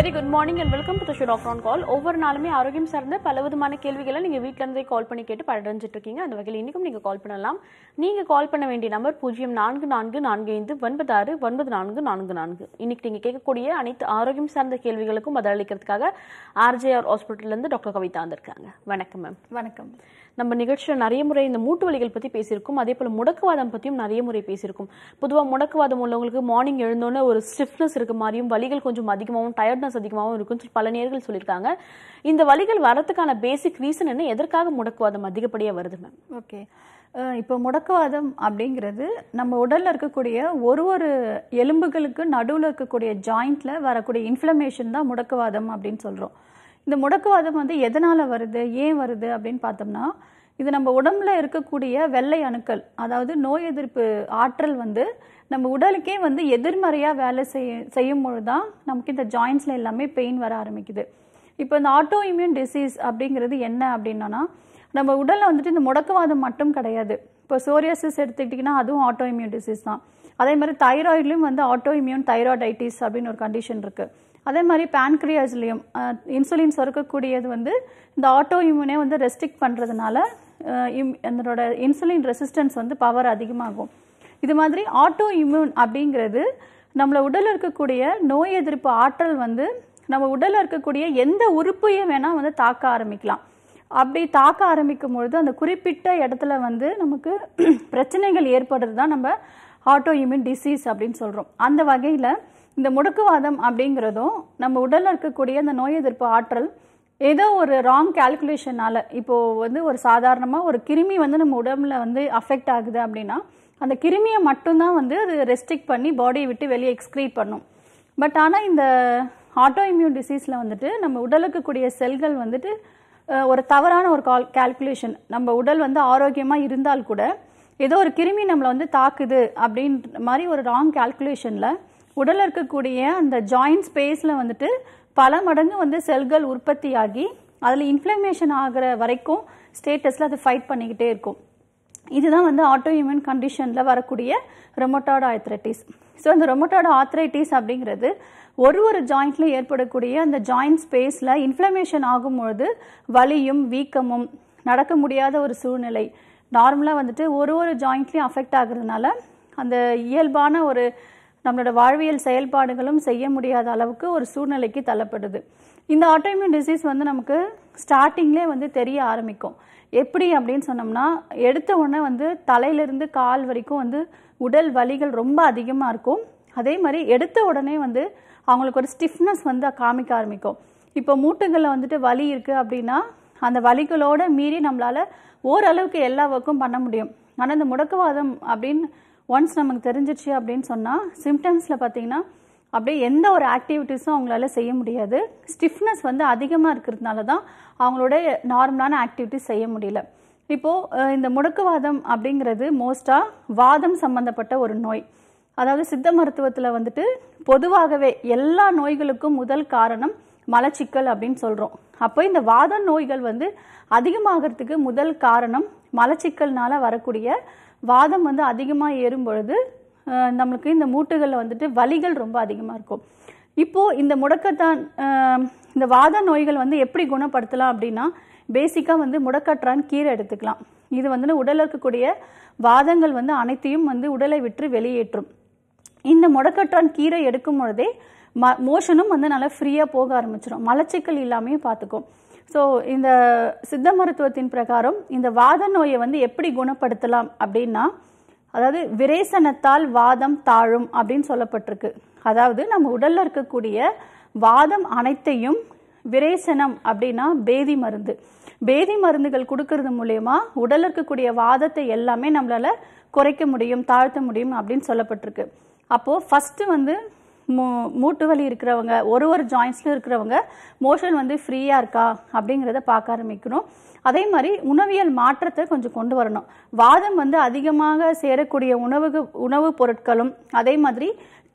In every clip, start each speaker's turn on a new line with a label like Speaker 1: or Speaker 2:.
Speaker 1: very good morning and welcome to show doctor call ஒவ்வொரு நாளுமே ஆரோக்கியம் சார்ந்த பல விதமான கேள்விகளை நீங்கள் வீட்டிலேருந்தே கால் பண்ணி கேட்டு பழஞ்சிட்டு இருக்கீங்க அந்த வகையில் இன்றைக்கும் நீங்கள் கால் பண்ணலாம் நீங்கள் கால் பண்ண வேண்டிய நம்பர் பூஜ்ஜியம் நான்கு நான்கு நான்கு ஐந்து ஒன்பது ஆறு ஒன்பது நான்கு நான்கு நான்கு இன்றைக்கி நீங்கள் கேட்கக்கூடிய அனைத்து ஆரோக்கியம் சார்ந்த கேள்விகளுக்கும் பதிலளிக்கிறதுக்காக ஆர்ஜேஆர் ஹாஸ்பிட்டல்லேருந்து டாக்டர் கவிதா வந்திருக்காங்க வணக்கம் மேம் வணக்கம் நம்ம நிகழ்ச்சியில் நிறைய முறை இந்த மூட்டு வலிகள் பற்றி பேசியிருக்கோம் அதே போல் முடக்குவாதம் பற்றியும் நிறைய முறை பேசியிருக்கோம் பொதுவாக முடக்குவாதம் உள்ளவங்களுக்கு மார்னிங் எழுந்தோன்னே ஒரு ஸ்டிஃப்னஸ் இருக்க மாதிரியும் வலிகள் கொஞ்சம் அதிகமாகவும் டயர்ட்னஸ் அதிகமாகவும் சொல்லி பல நேர்கள் சொல்லியிருக்காங்க இந்த வலிகள் வரத்துக்கான பேசிக் ரீசன் என்ன எதற்காக முடக்குவாதம் அதிகப்படியாக வருது மேம்
Speaker 2: ஓகே இப்போ முடக்குவாதம் அப்படிங்கிறது நம்ம உடலில் இருக்கக்கூடிய ஒரு ஒரு எலும்புகளுக்கு நடுவில் இருக்கக்கூடிய ஜாயிண்டில் வரக்கூடிய இன்ஃப்ளமேஷன் தான் முடக்குவாதம் அப்படின்னு சொல்கிறோம் இந்த முடக்குவாதம் வந்து எதனால் வருது ஏன் வருது அப்படின்னு பார்த்தோம்னா இது நம்ம உடம்புல இருக்கக்கூடிய வெள்ளை அணுக்கள் அதாவது நோய் எதிர்ப்பு ஆற்றல் வந்து நம்ம உடலுக்கே வந்து எதிர்மறையாக வேலை செய்ய செய்யும் பொழுது தான் நமக்கு இந்த ஜாயின்ஸில் எல்லாமே பெயின் வர ஆரம்பிக்குது இப்போ இந்த ஆட்டோ இம்யூன் டிசீஸ் அப்படிங்கிறது என்ன அப்படின்னா நம்ம உடலில் வந்துட்டு இந்த முடக்குவாதம் மட்டும் கிடையாது இப்போ சோரியாசிஸ் எடுத்துக்கிட்டிங்கன்னா அதுவும் ஆட்டோ இம்யூன் டிசீஸ் தான் அதே மாதிரி தைராய்ட்லேயும் வந்து ஆட்டோ இம்யூன் தைராய்டைட்டிஸ் அப்படின்னு ஒரு கண்டிஷன் இருக்குது அதே மாதிரி பேன்க்ரியாஸ்லேயும் இன்சுலின் சுரக்கக்கூடியது வந்து இந்த ஆட்டோ இம்யூனே வந்து ரெஸ்ட்ரிக்ட் பண்ணுறதுனால இம் என்னோட இன்சுலின் ரெசிஸ்டன்ஸ் வந்து பவர் அதிகமாகும் இது மாதிரி ஆட்டோ இம்யூன் அப்படிங்கிறது நம்மளை உடலில் இருக்கக்கூடிய நோய் எதிர்ப்பு ஆற்றல் வந்து நம்ம உடலில் இருக்கக்கூடிய எந்த உறுப்பையும் வேணால் வந்து தாக்க ஆரம்பிக்கலாம் அப்படி தாக்க ஆரம்பிக்கும் பொழுது அந்த குறிப்பிட்ட இடத்துல வந்து நமக்கு பிரச்சனைகள் ஏற்படுறது தான் நம்ம ஆட்டோ இம்யூன் டிசீஸ் அப்படின்னு சொல்கிறோம் அந்த வகையில் இந்த முடக்குவாதம் அப்படிங்கிறதும் நம்ம உடலில் இருக்கக்கூடிய அந்த நோய் எதிர்ப்பு ஆற்றல் ஏதோ ஒரு ராங் கேல்குலேஷனால் இப்போது வந்து ஒரு சாதாரணமாக ஒரு கிருமி வந்து நம்ம உடம்புல வந்து அஃபெக்ட் ஆகுது அப்படின்னா அந்த கிருமியை மட்டும்தான் வந்து அது ரெஸ்ட்ரிக்ட் பண்ணி பாடியை விட்டு வெளியே எக்ஸ்க்ரீட் பண்ணும் பட் ஆனால் இந்த ஆட்டோ இம்யூன் டிசீஸில் வந்துட்டு நம்ம உடலுக்கு கூடிய செல்கள் வந்துட்டு ஒரு தவறான ஒரு கால் கால்குலேஷன் நம்ம உடல் வந்து ஆரோக்கியமாக இருந்தால் கூட ஏதோ ஒரு கிருமி நம்மளை வந்து தாக்குது அப்படின்ற மாதிரி ஒரு ராங் கால்குலேஷனில் உடலில் இருக்கக்கூடிய அந்த ஜாயிண்ட் ஸ்பேஸில் வந்துட்டு பல மடங்கு வந்து செல்கள் உற்பத்தியாகி அதில் இன்ஃப்ளமேஷன் ஆகிற வரைக்கும் ஸ்டேட்டஸில் அது ஃபைட் பண்ணிக்கிட்டே இருக்கும் இதுதான் வந்து ஆட்டோ இம்யூன் கண்டிஷனில் வரக்கூடிய ரொமோட்டாய்டு ஆர்த்ரைட்டிஸ் ஸோ அந்த ரொமோட்டாய்டு ஆர்த்ரைட்டிஸ் அப்படிங்கிறது ஒரு ஒரு ஜாயிண்ட்ல ஏற்படக்கூடிய அந்த ஜாயிண்ட் ஸ்பேஸில் இன்ஃப்ளமேஷன் ஆகும்பொழுது வலியும் வீக்கமும் நடக்க முடியாத ஒரு சூழ்நிலை நார்மலாக வந்துட்டு ஒரு ஒரு ஜாயிண்ட்லேயும் அஃபெக்ட் ஆகுறதுனால அந்த இயல்பான ஒரு நம்மளோட வாழ்வியல் செயல்பாடுகளும் செய்ய முடியாத அளவுக்கு ஒரு சூழ்நிலைக்கு தள்ளப்படுது இந்த ஆட்டோமியூன் டிசீஸ் வந்து நமக்கு ஸ்டார்டிங்லே வந்து தெரிய ஆரம்பிக்கும் எப்படி அப்படின்னு சொன்னோம்னா எடுத்த உடனே வந்து தலையிலிருந்து கால் வரைக்கும் வந்து உடல் வலிகள் ரொம்ப அதிகமாக இருக்கும் அதே மாதிரி எடுத்த உடனே வந்து அவங்களுக்கு ஒரு ஸ்டிஃப்னஸ் வந்து காமிக்க ஆரம்பிக்கும் இப்போ மூட்டுகளில் வந்துட்டு வலி இருக்குது அப்படின்னா அந்த வலிகளோடு மீறி நம்மளால் ஓரளவுக்கு எல்லா ஒர்க்கும் பண்ண முடியும் ஆனால் இந்த முடக்குவாதம் அப்படின்னு ஒன்ஸ் நமக்கு தெரிஞ்சிச்சு அப்படின்னு சொன்னால் சிம்டம்ஸில் பார்த்தீங்கன்னா அப்படியே எந்த ஒரு ஆக்டிவிட்டீஸும் அவங்களால செய்ய முடியாது ஸ்டிஃப்னஸ் வந்து அதிகமாக இருக்கிறதுனால தான் அவங்களோட நார்மலான ஆக்டிவிட்டிஸ் செய்ய முடியல இப்போது இந்த முடக்குவாதம் அப்படிங்கிறது மோஸ்ட்டாக வாதம் சம்மந்தப்பட்ட ஒரு நோய் அதாவது சித்த மருத்துவத்தில் வந்துட்டு பொதுவாகவே எல்லா நோய்களுக்கும் முதல் காரணம் மலச்சிக்கல் அப்படின்னு சொல்கிறோம் அப்போ இந்த வாத நோய்கள் வந்து அதிகமாகிறதுக்கு முதல் காரணம் மலச்சிக்கல்னால வரக்கூடிய வாதம் வந்து அதிகமாக ஏறும் பொழுது நம்மளுக்கு இந்த மூட்டுகளில் வந்துட்டு வலிகள் ரொம்ப அதிகமாக இருக்கும் இப்போது இந்த முடக்கத்தான் இந்த வாத நோய்கள் வந்து எப்படி குணப்படுத்தலாம் அப்படின்னா பேசிக்காக வந்து முடக்கற்றான் கீரை எடுத்துக்கலாம் இது வந்து உடலில் இருக்கக்கூடிய வாதங்கள் வந்து அனைத்தையும் வந்து உடலை விற்று வெளியேற்றும் இந்த முடக்கற்றான் கீரை எடுக்கும் பொழுதே ம மோஷனும் வந்து நல்லா ஃப்ரீயாக போக ஆரம்பிச்சிடும் மலச்சிக்கல் இல்லாமையும் பார்த்துக்கும் ஸோ இந்த சித்த மருத்துவத்தின் பிரகாரம் இந்த வாத நோயை வந்து எப்படி குணப்படுத்தலாம் அப்படின்னா அதாவது விரேசனத்தால் வாதம் தாழும் அப்படின்னு சொல்லப்பட்டிருக்கு அதாவது நம்ம உடலில் இருக்கக்கூடிய வாதம் அனைத்தையும் விரேசனம் அப்படின்னா பேதி மருந்து பேதி மருந்துகள் கொடுக்கறது மூலயமா உடலில் இருக்கக்கூடிய வாதத்தை எல்லாமே நம்மளால் குறைக்க முடியும் தாழ்த்த முடியும் அப்படின்னு சொல்லப்பட்டிருக்கு அப்போது ஃபஸ்ட்டு வந்து மூ மூட்டு வலி இருக்கிறவங்க ஒரு ஒரு ஜாயின்ஸ்லையும் இருக்கிறவங்க மோஷன் வந்து ஃப்ரீயாக இருக்கா அப்படிங்கிறத பார்க்க ஆரம்பிக்கணும் அதே மாதிரி உணவியல் மாற்றத்தை கொஞ்சம் கொண்டு வரணும் வாதம் வந்து அதிகமாக சேரக்கூடிய உணவுக்கு உணவுப் பொருட்களும் அதே மாதிரி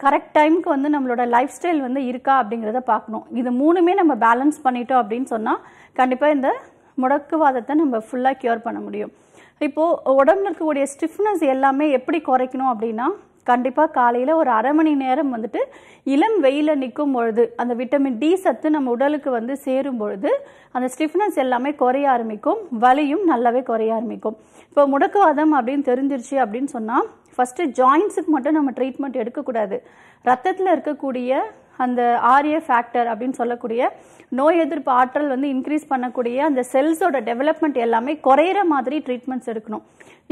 Speaker 2: கரெக்ட் டைமுக்கு வந்து நம்மளோட லைஃப் ஸ்டைல் வந்து இருக்கா அப்படிங்கிறத பார்க்கணும் இது மூணுமே நம்ம பேலன்ஸ் பண்ணிட்டோம் அப்படின்னு சொன்னால் கண்டிப்பாக இந்த முடக்குவாதத்தை நம்ம ஃபுல்லாக க்யூர் பண்ண முடியும் இப்போது உடம்புல இருக்கக்கூடிய ஸ்டிஃப்னஸ் எல்லாமே எப்படி குறைக்கணும் அப்படின்னா கண்டிப்பாக காலையில் ஒரு அரை மணி நேரம் வந்துட்டு இளம் வெயிலில் நிற்கும் பொழுது அந்த விட்டமின் டி சத்து நம்ம உடலுக்கு வந்து சேரும் பொழுது அந்த ஸ்டிஃப்னஸ் எல்லாமே குறைய ஆரம்பிக்கும் வலியும் நல்லாவே குறைய ஆரம்பிக்கும் இப்போ முடக்குவாதம் அப்படின்னு தெரிஞ்சிருச்சு அப்படின்னு சொன்னால் ஃபஸ்ட்டு ஜாயின்ஸுக்கு மட்டும் நம்ம ட்ரீட்மெண்ட் எடுக்கக்கூடாது ரத்தத்தில் இருக்கக்கூடிய அந்த ஆரிய ஃபேக்டர் e அப்படின்னு சொல்லக்கூடிய நோய் எதிர்ப்பு ஆற்றல் வந்து இன்க்ரீஸ் பண்ணக்கூடிய அந்த செல்ஸோட டெவலப்மெண்ட் எல்லாமே குறையிற மாதிரி ட்ரீட்மெண்ட்ஸ் எடுக்கணும்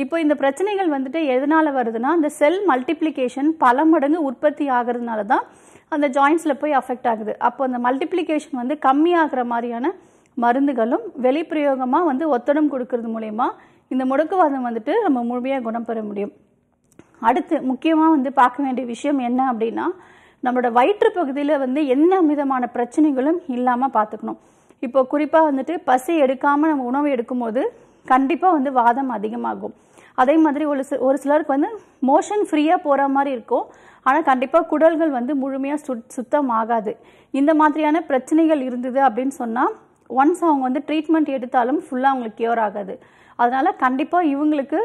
Speaker 2: இப்போ இந்த பிரச்சனைகள் வந்துட்டு எதனால் வருதுன்னா அந்த செல் மல்டிப்ளிகேஷன் பல மடங்கு உற்பத்தி ஆகிறதுனால தான் அந்த ஜாயின்ஸில் போய் அஃபெக்ட் ஆகுது அப்போ அந்த மல்டிப்ளிகேஷன் வந்து கம்மியாகிற மாதிரியான மருந்துகளும் வெளிப்பிரயோகமாக வந்து ஒத்தடம் கொடுக்கறது மூலயமா இந்த முடக்குவாதம் வந்துட்டு நம்ம முழுமையாக குணம் பெற முடியும் அடுத்து முக்கியமாக வந்து பார்க்க வேண்டிய விஷயம் என்ன அப்படின்னா நம்மளோட வயிற்று பகுதியில் வந்து எந்த விதமான பிரச்சனைகளும் இல்லாமல் பார்த்துக்கணும் இப்போ குறிப்பாக வந்துட்டு பசி எடுக்காமல் நம்ம உணவு எடுக்கும்போது கண்டிப்பாக வந்து வாதம் அதிகமாகும் அதே மாதிரி ஒரு சி ஒரு சிலருக்கு வந்து மோஷன் ஃப்ரீயாக போகிற மாதிரி இருக்கும் ஆனால் கண்டிப்பாக குடல்கள் வந்து முழுமையாக சு சுத்தம் ஆகாது இந்த மாதிரியான பிரச்சனைகள் இருந்தது அப்படின்னு சொன்னால் ஒன்ஸ் அவங்க வந்து ட்ரீட்மெண்ட் எடுத்தாலும் ஃபுல்லாக அவங்களுக்கு கியூர் ஆகாது அதனால் கண்டிப்பாக இவங்களுக்கு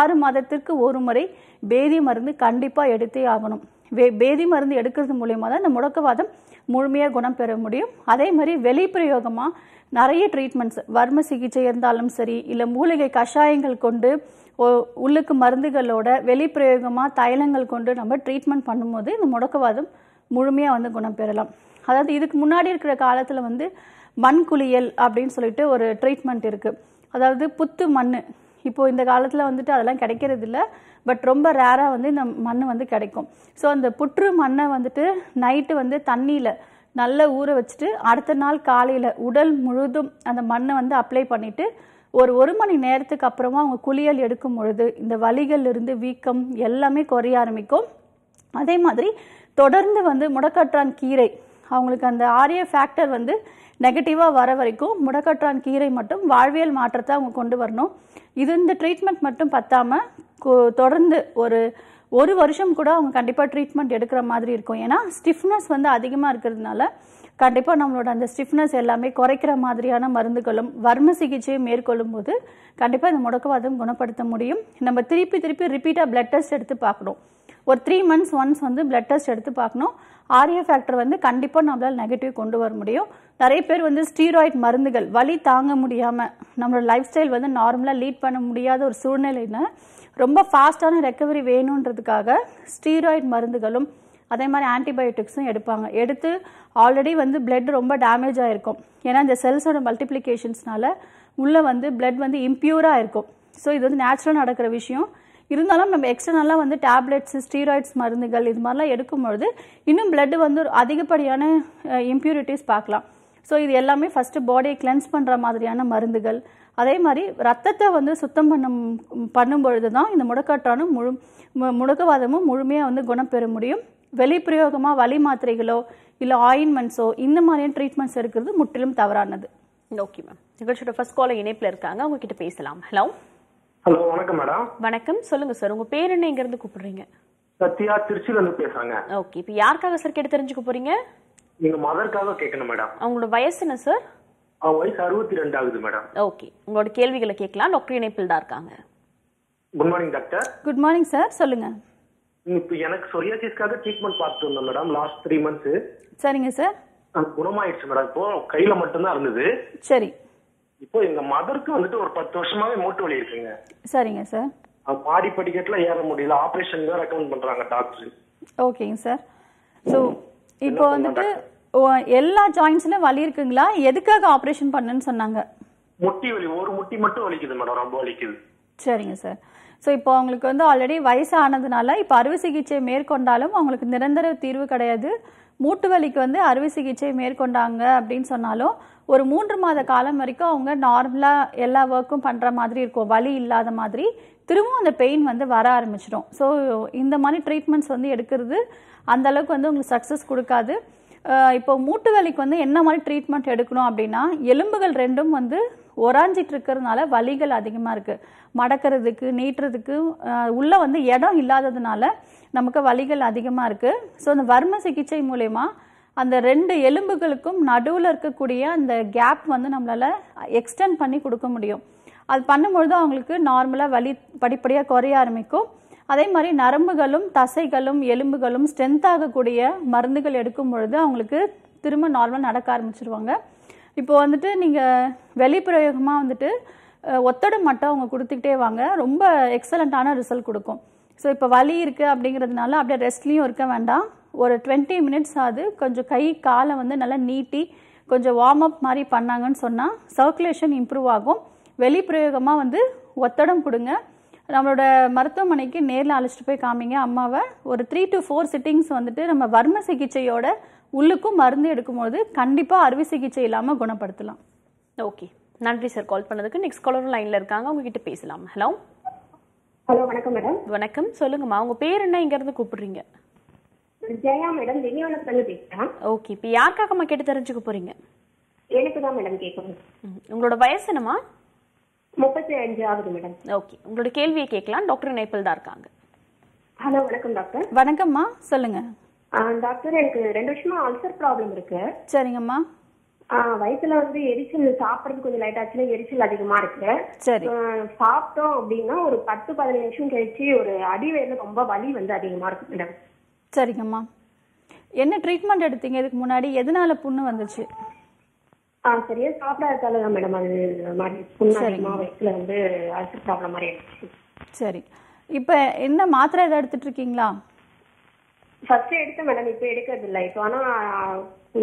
Speaker 2: ஆறு மாதத்திற்கு ஒரு முறை பேதி மருந்து கண்டிப்பாக எடுத்தே ஆகணும் வே வேதி மருந்து எடுக்கிறது மூலயமா தான் இந்த முடக்கவாதம் முழுமையாக குணம் பெற முடியும் அதே மாதிரி வெளிப்பிரயோகமாக நிறைய ட்ரீட்மெண்ட்ஸ் வர்ம சிகிச்சை இருந்தாலும் சரி இல்லை மூலிகை கஷாயங்கள் கொண்டு உள்ளுக்கு மருந்துகளோட வெளிப்பிரயோகமாக தைலங்கள் கொண்டு நம்ம ட்ரீட்மெண்ட் பண்ணும்போது இந்த முடக்கவாதம் முழுமையாக வந்து குணம் பெறலாம் அதாவது இதுக்கு முன்னாடி இருக்கிற காலத்தில் வந்து மண் குளியல் அப்படின்னு சொல்லிட்டு ஒரு ட்ரீட்மெண்ட் இருக்குது அதாவது புத்து மண் இப்போது இந்த காலத்தில் வந்துட்டு அதெல்லாம் கிடைக்கிறதில்ல பட் ரொம்ப ரேராக வந்து இந்த மண் வந்து கிடைக்கும் ஸோ அந்த புற்று மண்ணை வந்துட்டு நைட்டு வந்து தண்ணியில் நல்லா ஊற வச்சுட்டு அடுத்த நாள் காலையில் உடல் முழுதும் அந்த மண்ணை வந்து அப்ளை பண்ணிவிட்டு ஒரு ஒரு மணி நேரத்துக்கு அப்புறமா அவங்க குளியல் எடுக்கும் பொழுது இந்த வலிகள் இருந்து வீக்கம் எல்லாமே குறைய ஆரம்பிக்கும் அதே மாதிரி தொடர்ந்து வந்து முடக்கற்றான் கீரை அவங்களுக்கு அந்த ஆரிய ஃபேக்டர் வந்து நெகட்டிவாக வர வரைக்கும் முடக்கற்றான் கீரை மட்டும் வாழ்வியல் மாற்றத்தை அவங்க கொண்டு வரணும் இது இந்த ட்ரீட்மெண்ட் மட்டும் பத்தாமல் தொடர்ந்து ஒரு ஒரு வருஷம் கூட அவங்க கண்டிப்பாக ட்ரீட்மெண்ட் எடுக்கிற மாதிரி இருக்கும் ஏன்னா ஸ்டிஃப்னஸ் வந்து அதிகமாக இருக்கிறதுனால கண்டிப்பாக நம்மளோட அந்த ஸ்டிஃப்னஸ் எல்லாமே குறைக்கிற மாதிரியான மருந்துகளும் வர்ம சிகிச்சையும் மேற்கொள்ளும் போது கண்டிப்பாக இந்த முடக்கவாதம் குணப்படுத்த முடியும் நம்ம திருப்பி திருப்பி ரிப்பீட்டாக பிளட் டெஸ்ட் எடுத்து பார்க்கணும் ஒரு த்ரீ மந்த்ஸ் ஒன்ஸ் வந்து பிளட் டெஸ்ட் எடுத்து பார்க்கணும் ஆரிய ஃபேக்டர் வந்து கண்டிப்பாக நம்மளால் நெகட்டிவ் கொண்டு வர முடியும் நிறைய பேர் வந்து ஸ்டீராய்ட் மருந்துகள் வலி தாங்க முடியாமல் நம்மளோட லைஃப் ஸ்டைல் வந்து நார்மலாக லீட் பண்ண முடியாத ஒரு சூழ்நிலைன்னு ரொம்ப ஃபாஸ்ட்டான ரெக்கவரி வேணுன்றதுக்காக ஸ்டீராய்ட் மருந்துகளும் அதே மாதிரி ஆன்டிபயோட்டிக்ஸும் எடுப்பாங்க எடுத்து ஆல்ரெடி வந்து பிளட் ரொம்ப டேமேஜ் ஆகிருக்கும் ஏன்னா இந்த செல்ஸோட மல்டிப்ளிகேஷன்ஸ்னால உள்ளே வந்து பிளட் வந்து இம்ப்யூராக இருக்கும் ஸோ இது வந்து நேச்சுரல் நடக்கிற விஷயம் இருந்தாலும் நம்ம எக்ஸ்டர்னலாக வந்து டேப்லெட்ஸ் ஸ்டீராய்ட்ஸ் மருந்துகள் இது மாதிரிலாம் எடுக்கும்பொழுது இன்னும் பிளட்டு வந்து அதிகப்படியான இம்ப்யூரிட்டிஸ் பார்க்கலாம் ஸோ இது எல்லாமே ஃபஸ்ட்டு பாடியை கிளென்ஸ் பண்ணுற மாதிரியான மருந்துகள் அதே மாதிரி ரத்தத்தை வந்து சுத்தம் பண்ண பண்ணும் பொழுது தான் இந்த முடக்காற்றானும் முழு முடக்கவாதமும் முழுமையாக வந்து குணம் பெற முடியும் வெளிப்பிரயோகமாக வலி மாத்திரைகளோ இல்லை ஆயின்மெண்ட்ஸோ இந்த மாதிரியான ட்ரீட்மெண்ட்ஸ் இருக்கிறது
Speaker 1: முற்றிலும் தவறானது ஓகே மேம் நிகழ்ச்சியோட ஃபர்ஸ்ட் கால இணைப்பில் இருக்காங்க உங்ககிட்ட பேசலாம் ஹலோ
Speaker 3: ஹலோ வணக்கம் மேடம்
Speaker 1: வணக்கம் சொல்லுங்க சார் உங்க பேர் என்ன இங்க இருந்து கூப்பிடுறீங்க
Speaker 3: சத்யா திருச்சியில இருந்து பேசுறாங்க
Speaker 1: ஓகே இப்போ யாருக்காக சார் கேட்டு தெரிஞ்சுக்க போறீங்க
Speaker 3: எங்க மதர்க்காக கேட்கணும் மேடம்
Speaker 1: அவங்களோட வயசு என்ன சார்
Speaker 3: அவங்க வயசு அறுபத்தி ரெண்டு ஆகுது மேடம்
Speaker 1: ஓகே உங்களோட கேள்விகளை கேட்கலாம் டாக்டர் இணைப்பில் தான் இருக்காங்க
Speaker 3: good morning doctor
Speaker 1: good morning sir சொல்லுங்க
Speaker 3: இப்போ எனக்கு சொரியாசிஸ்க்காக ட்ரீட்மெண்ட் பார்த்துட்டு இருந்தோம் மேடம் லாஸ்ட் த்ரீ மந்த்ஸ் சரிங்க சார் குணமாயிடுச்சு மேடம் இப்போ கையில மட்டும்தான் இருந்தது சரி இப்போ எங்க மதருக்கு வந்துட்டு ஒரு பத்து வருஷமாவே மூட்டு வலி இருக்குங்க சரிங்க சார் பாடி படிக்கட்டுல ஏற முடியல ஆபரேஷன் தான் ரெக்கமெண்ட் பண்றாங்க டாக்டர்
Speaker 2: ஓகேங்க சார் ஸோ இப்போ வந்துட்டு எல்லா ஜாயின்ஸ்லயும் வலி இருக்குங்களா எதுக்காக ஆபரேஷன் பண்ணுன்னு சொன்னாங்க
Speaker 3: முட்டி வலி ஒரு முட்டி மட்டும் வலிக்குது மேடம் ரொம்ப வலிக்குது
Speaker 2: சரிங்க சார் ஸோ இப்போ அவங்களுக்கு வந்து ஆல்ரெடி வயசானதுனால இப்போ அறுவை சிகிச்சை மேற்கொண்டாலும் அவங்களுக்கு நிரந்தர தீர்வு கிடையாது மூட்டு வலிக்கு வந்து அறுவை சிகிச்சை மேற்கொண்டாங்க அப்படின்னு சொன்னாலும் ஒரு மூன்று மாத காலம் வரைக்கும் அவங்க நார்மலாக எல்லா ஒர்க்கும் பண்ணுற மாதிரி இருக்கும் வலி இல்லாத மாதிரி திரும்பவும் அந்த பெயின் வந்து வர ஆரம்பிச்சிடும் ஸோ இந்த மாதிரி ட்ரீட்மெண்ட்ஸ் வந்து எடுக்கிறது அந்தளவுக்கு வந்து உங்களுக்கு சக்ஸஸ் கொடுக்காது இப்போ மூட்டு வலிக்கு வந்து என்ன மாதிரி ட்ரீட்மெண்ட் எடுக்கணும் அப்படின்னா எலும்புகள் ரெண்டும் வந்து ஒராஞ்சிட்டு இருக்கிறதுனால வலிகள் அதிகமாக இருக்குது மடக்கிறதுக்கு நீட்டுறதுக்கு உள்ளே வந்து இடம் இல்லாததுனால நமக்கு வலிகள் அதிகமாக இருக்குது ஸோ அந்த வர்ம சிகிச்சை மூலயமா அந்த ரெண்டு எலும்புகளுக்கும் நடுவில் இருக்கக்கூடிய அந்த கேப் வந்து நம்மளால் எக்ஸ்டெண்ட் பண்ணி கொடுக்க முடியும் அது பண்ணும்பொழுது அவங்களுக்கு நார்மலாக வலி படிப்படியாக குறைய ஆரம்பிக்கும் அதே மாதிரி நரம்புகளும் தசைகளும் எலும்புகளும் ஸ்ட்ரென்த் ஆகக்கூடிய மருந்துகள் எடுக்கும் பொழுது அவங்களுக்கு திரும்ப நார்மலாக நடக்க ஆரம்பிச்சிருவாங்க இப்போ வந்துட்டு நீங்கள் வெளிப்பிரயோகமாக வந்துட்டு ஒத்தடம் மட்டும் அவங்க கொடுத்துக்கிட்டே வாங்க ரொம்ப எக்ஸலண்ட்டான ரிசல்ட் கொடுக்கும் ஸோ இப்போ வலி இருக்குது அப்படிங்கிறதுனால அப்படியே ரெஸ்ட்லேயும் இருக்க வேண்டாம் ஒரு டுவெண்ட்டி மினிட்ஸ் ஆகுது கொஞ்சம் கை காலை வந்து நல்லா நீட்டி கொஞ்சம் வார்ம் அப் மாதிரி பண்ணாங்கன்னு சொன்னால் சர்க்குலேஷன் இம்ப்ரூவ் ஆகும் வெளிப்பிரயோகமாக வந்து ஒத்தடம் கொடுங்க நம்மளோட மருத்துவமனைக்கு நேரில் அழைச்சிட்டு போய் காமிங்க அம்மாவை ஒரு த்ரீ டு ஃபோர் சிட்டிங்ஸ் வந்துட்டு நம்ம வர்ம சிகிச்சையோட உள்ளுக்கும் மருந்து எடுக்கும்போது கண்டிப்பாக அறுவை சிகிச்சை இல்லாமல் குணப்படுத்தலாம்
Speaker 1: ஓகே நன்றி சார் கால் பண்ணதுக்கு நெக்ஸ்ட் காலரும் லைனில் இருக்காங்க உங்ககிட்ட பேசலாம் ஹலோ ஹலோ வணக்கம் மேடம் வணக்கம் சொல்லுங்கம்மா உங்க பேர் என்ன இங்க இருந்து கூப்பிடுறீங்க ஜெயா மேடம் திவ்யானத்துல பேசுகிறேன் ஓகே இப்போ யாருக்காகம்மா கேட்டு தெரிஞ்சுக்க போறீங்க எனக்கு தான் மேடம் கேட்கணும் உங்களோட வயசு என்னம்மா முப்பத்தி அஞ்சு ஆகுது மேடம் ஓகே உங்களோட கேள்வியை கேட்கலாம் டாக்டர் நேபிள் தான் இருக்காங்க ஹலோ வணக்கம் டாக்டர் வணக்கம்மா
Speaker 2: சொல்லுங்க டாக்டர் எனக்கு ரெண்டு வருஷமா அல்சர் ப்ராப்ளம் இருக்கு சரிங்கம்மா
Speaker 1: வயிற்றுல வந்து எரிச்சல் சாப்பிட்றது கொஞ்சம் லைட் ஆச்சுன்னா எரிச்சல் அதிகமா இருக்கு சரி சாப்பிட்டோம் அப்படின்னா ஒரு பத்து பதினஞ்சு நிமிஷம் கழிச்சு ஒரு அடி அடிவயிறு ரொம்ப வலி வந்து அதிகமா இருக்கு மேடம்
Speaker 2: சரிங்கம்மா என்ன ட்ரீட்மெண்ட் எடுத்தீங்க இதுக்கு முன்னாடி எதனால புண்ணு வந்துச்சு
Speaker 3: ஆ சரியா சாப்பிடாததால தான் மேடம் அது மாதிரி புண்ணு அதிகமாக வயிற்றுல வந்து அல்சர் ப்ராப்ளம் மாதிரி இருந்துச்சு
Speaker 2: சரி இப்போ என்ன மாத்திரை எதாவது எடுத்துட்டு இருக்கீங்களா
Speaker 3: ஃபர்ஸ்ட் எடுத்தேன் மேடம் இப்போ எடுக்கிறது இல்லை இப்போ ஆனா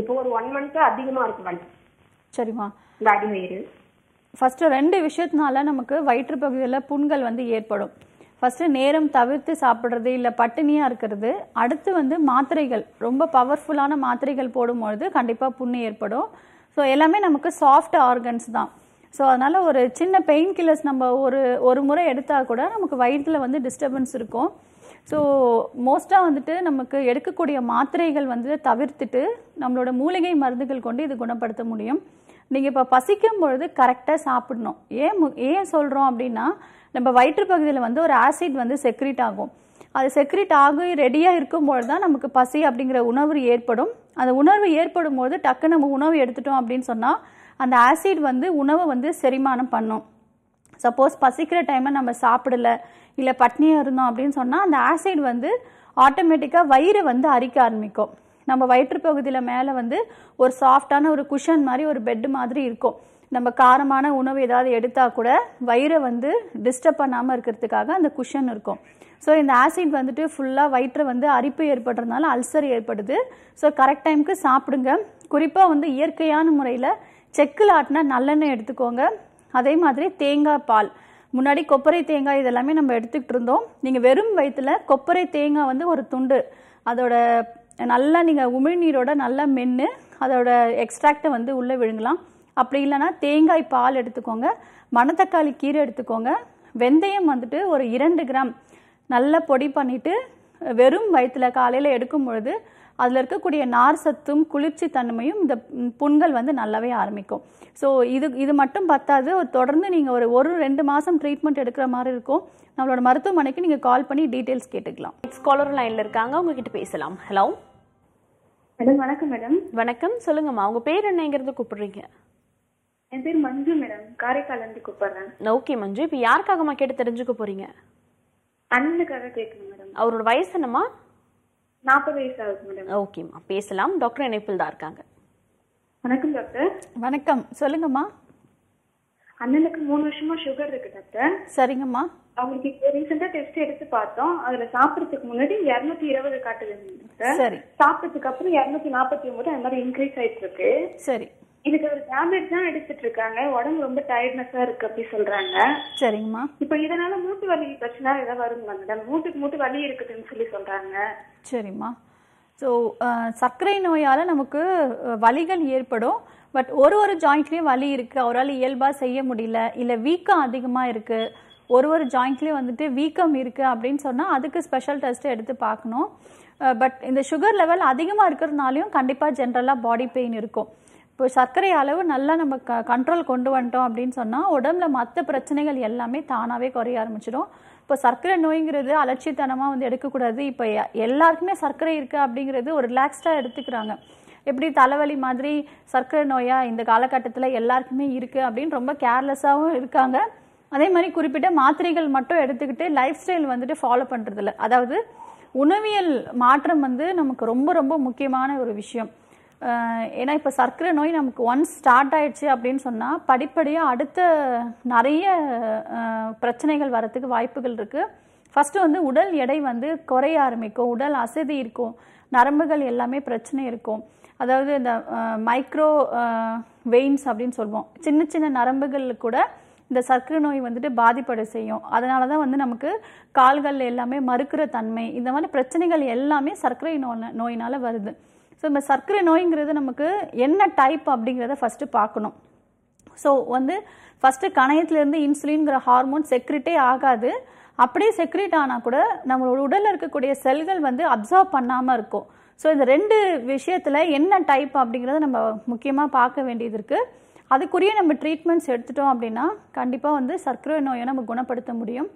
Speaker 3: இப்போ ஒரு ஒன் மந்த் அதிகமா இருக்கு மேடம்
Speaker 2: சரிம்மா இந்த அடிவயிறு ஃபர்ஸ்ட் ரெண்டு விஷயத்தினால நமக்கு வயிற்று பகுதியில் புண்கள் வந்து ஏற்படும் ஃபர்ஸ்ட் நேரம் தவிர்த்து சாப்பிட்றது இல்லை பட்டினியாக இருக்கிறது அடுத்து வந்து மாத்திரைகள் ரொம்ப பவர்ஃபுல்லான மாத்திரைகள் போடும்பொழுது கண்டிப்பாக புண்ணு ஏற்படும் ஸோ எல்லாமே நமக்கு சாஃப்ட் ஆர்கன்ஸ் தான் ஸோ அதனால் ஒரு சின்ன பெயின் கில்லர்ஸ் நம்ம ஒரு ஒரு முறை எடுத்தால் கூட நமக்கு வயிற்றில் வந்து டிஸ்டர்பன்ஸ் இருக்கும் ஸோ மோஸ்ட்டாக வந்துட்டு நமக்கு எடுக்கக்கூடிய மாத்திரைகள் வந்து தவிர்த்துட்டு நம்மளோட மூலிகை மருந்துகள் கொண்டு இது குணப்படுத்த முடியும் நீங்கள் இப்போ பசிக்கும் பொழுது கரெக்டாக சாப்பிடணும் ஏன் ஏன் சொல்கிறோம் அப்படின்னா நம்ம வயிற்று பகுதியில் வந்து ஒரு ஆசிட் வந்து செக்ரிட் ஆகும் அது செக்ரிட் ஆகி ரெடியாக இருக்கும்பொழுது தான் நமக்கு பசி அப்படிங்கிற உணர்வு ஏற்படும் அந்த உணர்வு ஏற்படும் போது டக்கு நம்ம உணவு எடுத்துட்டோம் அப்படின்னு சொன்னால் அந்த ஆசிட் வந்து உணவை வந்து செரிமானம் பண்ணும் சப்போஸ் பசிக்கிற டைமை நம்ம சாப்பிடல இல்லை பட்னியாக இருந்தோம் அப்படின்னு சொன்னால் அந்த ஆசிட் வந்து ஆட்டோமேட்டிக்காக வயிறு வந்து அரிக்க ஆரம்பிக்கும் நம்ம வயிற்றுப்பகுதியில் மேலே வந்து ஒரு சாஃப்டான ஒரு குஷன் மாதிரி ஒரு பெட்டு மாதிரி இருக்கும் நம்ம காரமான உணவு ஏதாவது எடுத்தால் கூட வயிறை வந்து டிஸ்டர்ப் பண்ணாமல் இருக்கிறதுக்காக அந்த குஷன் இருக்கும் ஸோ இந்த ஆசிட் வந்துட்டு ஃபுல்லாக வயிற்றை வந்து அரிப்பு ஏற்படுறதுனால அல்சர் ஏற்படுது ஸோ கரெக்ட் டைமுக்கு சாப்பிடுங்க குறிப்பாக வந்து இயற்கையான முறையில் செக்கில் ஆட்டினா நல்லெண்ணெய் எடுத்துக்கோங்க அதே மாதிரி தேங்காய் பால் முன்னாடி கொப்பரை தேங்காய் இதெல்லாமே நம்ம எடுத்துக்கிட்டு இருந்தோம் நீங்கள் வெறும் வயிற்றில் கொப்பரை தேங்காய் வந்து ஒரு துண்டு அதோட நல்லா நீங்கள் உமிழ்நீரோட நல்லா மென்று அதோட எக்ஸ்ட்ராக்டை வந்து உள்ளே விழுங்கலாம் அப்படி இல்லைனா தேங்காய் பால் எடுத்துக்கோங்க மணத்தக்காளி கீரை எடுத்துக்கோங்க வெந்தயம் வந்துட்டு ஒரு இரண்டு கிராம் நல்லா பொடி பண்ணிவிட்டு வெறும் வயிற்றில் காலையில் எடுக்கும் பொழுது அதில் இருக்கக்கூடிய நார் சத்தும் குளிர்ச்சி தன்மையும் இந்த புண்கள் வந்து நல்லாவே ஆரம்பிக்கும் ஸோ இது இது மட்டும் பத்தாது தொடர்ந்து நீங்கள் ஒரு ஒரு ரெண்டு மாதம் ட்ரீட்மெண்ட் எடுக்கிற மாதிரி இருக்கும் நம்மளோட மருத்துவமனைக்கு நீங்கள் கால் பண்ணி டீட்டெயில்ஸ் கேட்டுக்கலாம்
Speaker 1: ஸ்காலர் லைனில் இருக்காங்க உங்ககிட்ட பேசலாம் ஹலோ மேடம் வணக்கம் மேடம் வணக்கம் சொல்லுங்கம்மா உங்கள் பேர் என்னங்கிறது கூப்பிடுறீங்க என் பேர் மஞ்சு மேடம் காரைக்காலேருந்து கூப்பிடுறேன் ஓகே மஞ்சு இப்போ யாருக்காகம்மா கேட்டு தெரிஞ்சுக்க போகிறீங்க அண்ணனுக்காக கேட்கணும் மேடம் அவரோட வயசு என்னம்மா நாற்பது வயசு ஆகுது மேடம் ஓகேம்மா பேசலாம் டாக்டர் இணைப்பில் தான் இருக்காங்க வணக்கம் டாக்டர்
Speaker 2: வணக்கம் சொல்லுங்கம்மா அண்ணனுக்கு மூணு வருஷமா சுகர் இருக்கு டாக்டர் சரிங்கம்மா
Speaker 1: அவங்களுக்கு இப்போ ரீசெண்டா டெஸ்ட் எடுத்து பார்த்தோம் அதுல சாப்பிடறதுக்கு முன்னாடி இருநூத்தி இருபது காட்டுது சரி சாப்பிட்டதுக்கு அப்புறம் இருநூத்தி நாற்பத்தி ஒன்பது அந்த மாதிரி இன்க்ரீஸ் ஆயிட்டு இருக்கு சரி
Speaker 2: இதுக்கு ஒரு டேப்லெட் தான் எடுத்துட்டு இருக்காங்க உடம்பு ரொம்ப டயர்ட்னஸா இருக்கு அப்படி சொல்றாங்க சரிங்கம்மா இப்போ இதனால மூட்டு வலி பிரச்சனை ஏதாவது வருங்களா மேடம் மூட்டுக்கு மூட்டு வலி இருக்குதுன்னு சொல்லி சொல்றாங்க சரிம்மா ஸோ சர்க்கரை நோயால் நமக்கு வலிகள் ஏற்படும் பட் ஒரு ஒரு ஜாயிண்ட்லேயும் வலி இருக்குது அவரால் இயல்பாக செய்ய முடியல இல்லை வீக்கம் அதிகமாக இருக்குது ஒரு ஒரு ஜாயிண்ட்லேயும் வந்துட்டு வீக்கம் இருக்குது அப்படின்னு சொன்னால் அதுக்கு ஸ்பெஷல் டெஸ்ட்டு எடுத்து பார்க்கணும் பட் இந்த சுகர் லெவல் அதிகமாக இருக்கிறதுனாலையும் கண்டிப்பாக ஜென்ரலாக பாடி பெயின் இருக்கும் இப்போ சர்க்கரை அளவு நல்லா நம்ம க கண்ட்ரோல் கொண்டு வந்துட்டோம் அப்படின்னு சொன்னால் உடம்புல மற்ற பிரச்சனைகள் எல்லாமே தானாகவே குறைய ஆரம்பிச்சிடும் இப்போ சர்க்கரை நோய்ங்கிறது அலட்சித்தனமாக வந்து எடுக்கக்கூடாது இப்போ எல்லாருக்குமே சர்க்கரை இருக்குது அப்படிங்கிறது ஒரு ரிலாக்ஸ்டாக எடுத்துக்கிறாங்க எப்படி தலைவலி மாதிரி சர்க்கரை நோயாக இந்த காலகட்டத்தில் எல்லாருக்குமே இருக்குது அப்படின்னு ரொம்ப கேர்லெஸ்ஸாகவும் இருக்காங்க அதே மாதிரி குறிப்பிட்ட மாத்திரைகள் மட்டும் எடுத்துக்கிட்டு லைஃப் ஸ்டைல் வந்துட்டு ஃபாலோ பண்ணுறதில்ல அதாவது உணவியல் மாற்றம் வந்து நமக்கு ரொம்ப ரொம்ப முக்கியமான ஒரு விஷயம் ஏன்னா இப்போ சர்க்கரை நோய் நமக்கு ஒன்ஸ் ஸ்டார்ட் ஆயிடுச்சு அப்படின்னு சொன்னால் படிப்படியாக அடுத்த நிறைய பிரச்சனைகள் வரத்துக்கு வாய்ப்புகள் இருக்குது ஃபஸ்ட்டு வந்து உடல் எடை வந்து குறைய ஆரம்பிக்கும் உடல் அசதி இருக்கும் நரம்புகள் எல்லாமே பிரச்சனை இருக்கும் அதாவது இந்த மைக்ரோ வெயின்ஸ் அப்படின்னு சொல்லுவோம் சின்ன சின்ன நரம்புகள் கூட இந்த சர்க்கரை நோய் வந்துட்டு பாதிப்படை செய்யும் அதனால தான் வந்து நமக்கு கால்கள் எல்லாமே மறுக்கிற தன்மை இந்த மாதிரி பிரச்சனைகள் எல்லாமே சர்க்கரை நோய் நோயினால் வருது ஸோ இந்த சர்க்கரை நோய்ங்கிறது நமக்கு என்ன டைப் அப்படிங்கிறத ஃபஸ்ட்டு பார்க்கணும் ஸோ வந்து ஃபஸ்ட்டு கணையத்துலேருந்து இன்சுலின்ங்கிற ஹார்மோன் செக்ரிட்டே ஆகாது அப்படியே செக்ரிட் ஆனால் கூட நம்மளோட உடலில் இருக்கக்கூடிய செல்கள் வந்து அப்சர்வ் பண்ணாமல் இருக்கும் ஸோ இந்த ரெண்டு விஷயத்தில் என்ன டைப் அப்படிங்கிறத நம்ம முக்கியமாக பார்க்க வேண்டியது இருக்குது அதுக்குரிய நம்ம ட்ரீட்மெண்ட்ஸ் எடுத்துட்டோம் அப்படின்னா கண்டிப்பாக வந்து சர்க்கரை நோயை நம்ம குணப்படுத்த முடியும்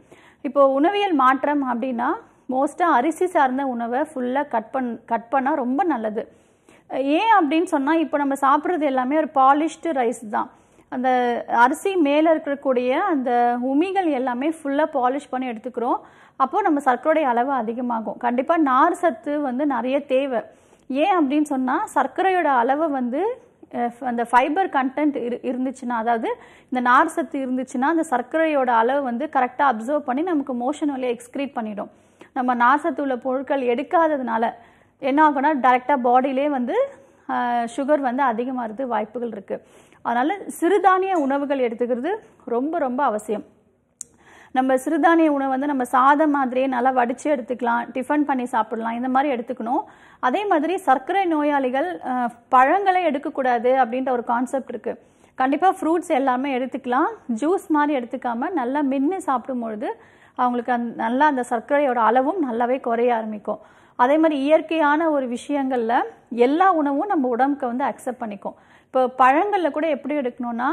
Speaker 2: இப்போது உணவியல் மாற்றம் அப்படின்னா மோஸ்ட்டாக அரிசி சார்ந்த உணவை ஃபுல்லாக கட் பண் கட் பண்ணால் ரொம்ப நல்லது ஏன் அப்படின்னு சொன்னால் இப்போ நம்ம சாப்பிட்றது எல்லாமே ஒரு பாலிஷ்டு ரைஸ் தான் அந்த அரிசி மேலே இருக்கக்கூடிய அந்த உமிகள் எல்லாமே ஃபுல்லாக பாலிஷ் பண்ணி எடுத்துக்கிறோம் அப்போது நம்ம சர்க்கரையுடைய அளவு அதிகமாகும் கண்டிப்பாக நார் சத்து வந்து நிறைய தேவை ஏன் அப்படின்னு சொன்னால் சர்க்கரையோட அளவை வந்து அந்த ஃபைபர் கண்டென்ட் இரு இருந்துச்சுன்னா அதாவது இந்த நார் சத்து இருந்துச்சுன்னா அந்த சர்க்கரையோட அளவு வந்து கரெக்டாக அப்சர்வ் பண்ணி நமக்கு மோஷன் வழியை எக்ஸ்கிரீட் பண்ணிடும் நம்ம நாசத்துள்ள பொருட்கள் எடுக்காததுனால என்ன ஆகும்னா டைரெக்டாக பாடியிலே வந்து சுகர் வந்து அதிகமாகிறது வாய்ப்புகள் இருக்குது அதனால் சிறுதானிய உணவுகள் எடுத்துக்கிறது ரொம்ப ரொம்ப அவசியம் நம்ம சிறுதானிய உணவு வந்து நம்ம சாதம் மாதிரியே நல்லா வடித்து எடுத்துக்கலாம் டிஃபன் பண்ணி சாப்பிடலாம் இந்த மாதிரி எடுத்துக்கணும் அதே மாதிரி சர்க்கரை நோயாளிகள் பழங்களை எடுக்கக்கூடாது அப்படின்ற ஒரு கான்செப்ட் இருக்குது கண்டிப்பாக ஃப்ரூட்ஸ் எல்லாமே எடுத்துக்கலாம் ஜூஸ் மாதிரி எடுத்துக்காமல் நல்லா மென்று சாப்பிடும் பொழுது அவங்களுக்கு அந் நல்லா அந்த சர்க்கரையோட அளவும் நல்லாவே குறைய ஆரம்பிக்கும் அதே மாதிரி இயற்கையான ஒரு விஷயங்களில் எல்லா உணவும் நம்ம உடம்புக்கு வந்து அக்செப்ட் பண்ணிக்கும் இப்போ பழங்களில் கூட எப்படி எடுக்கணும்னா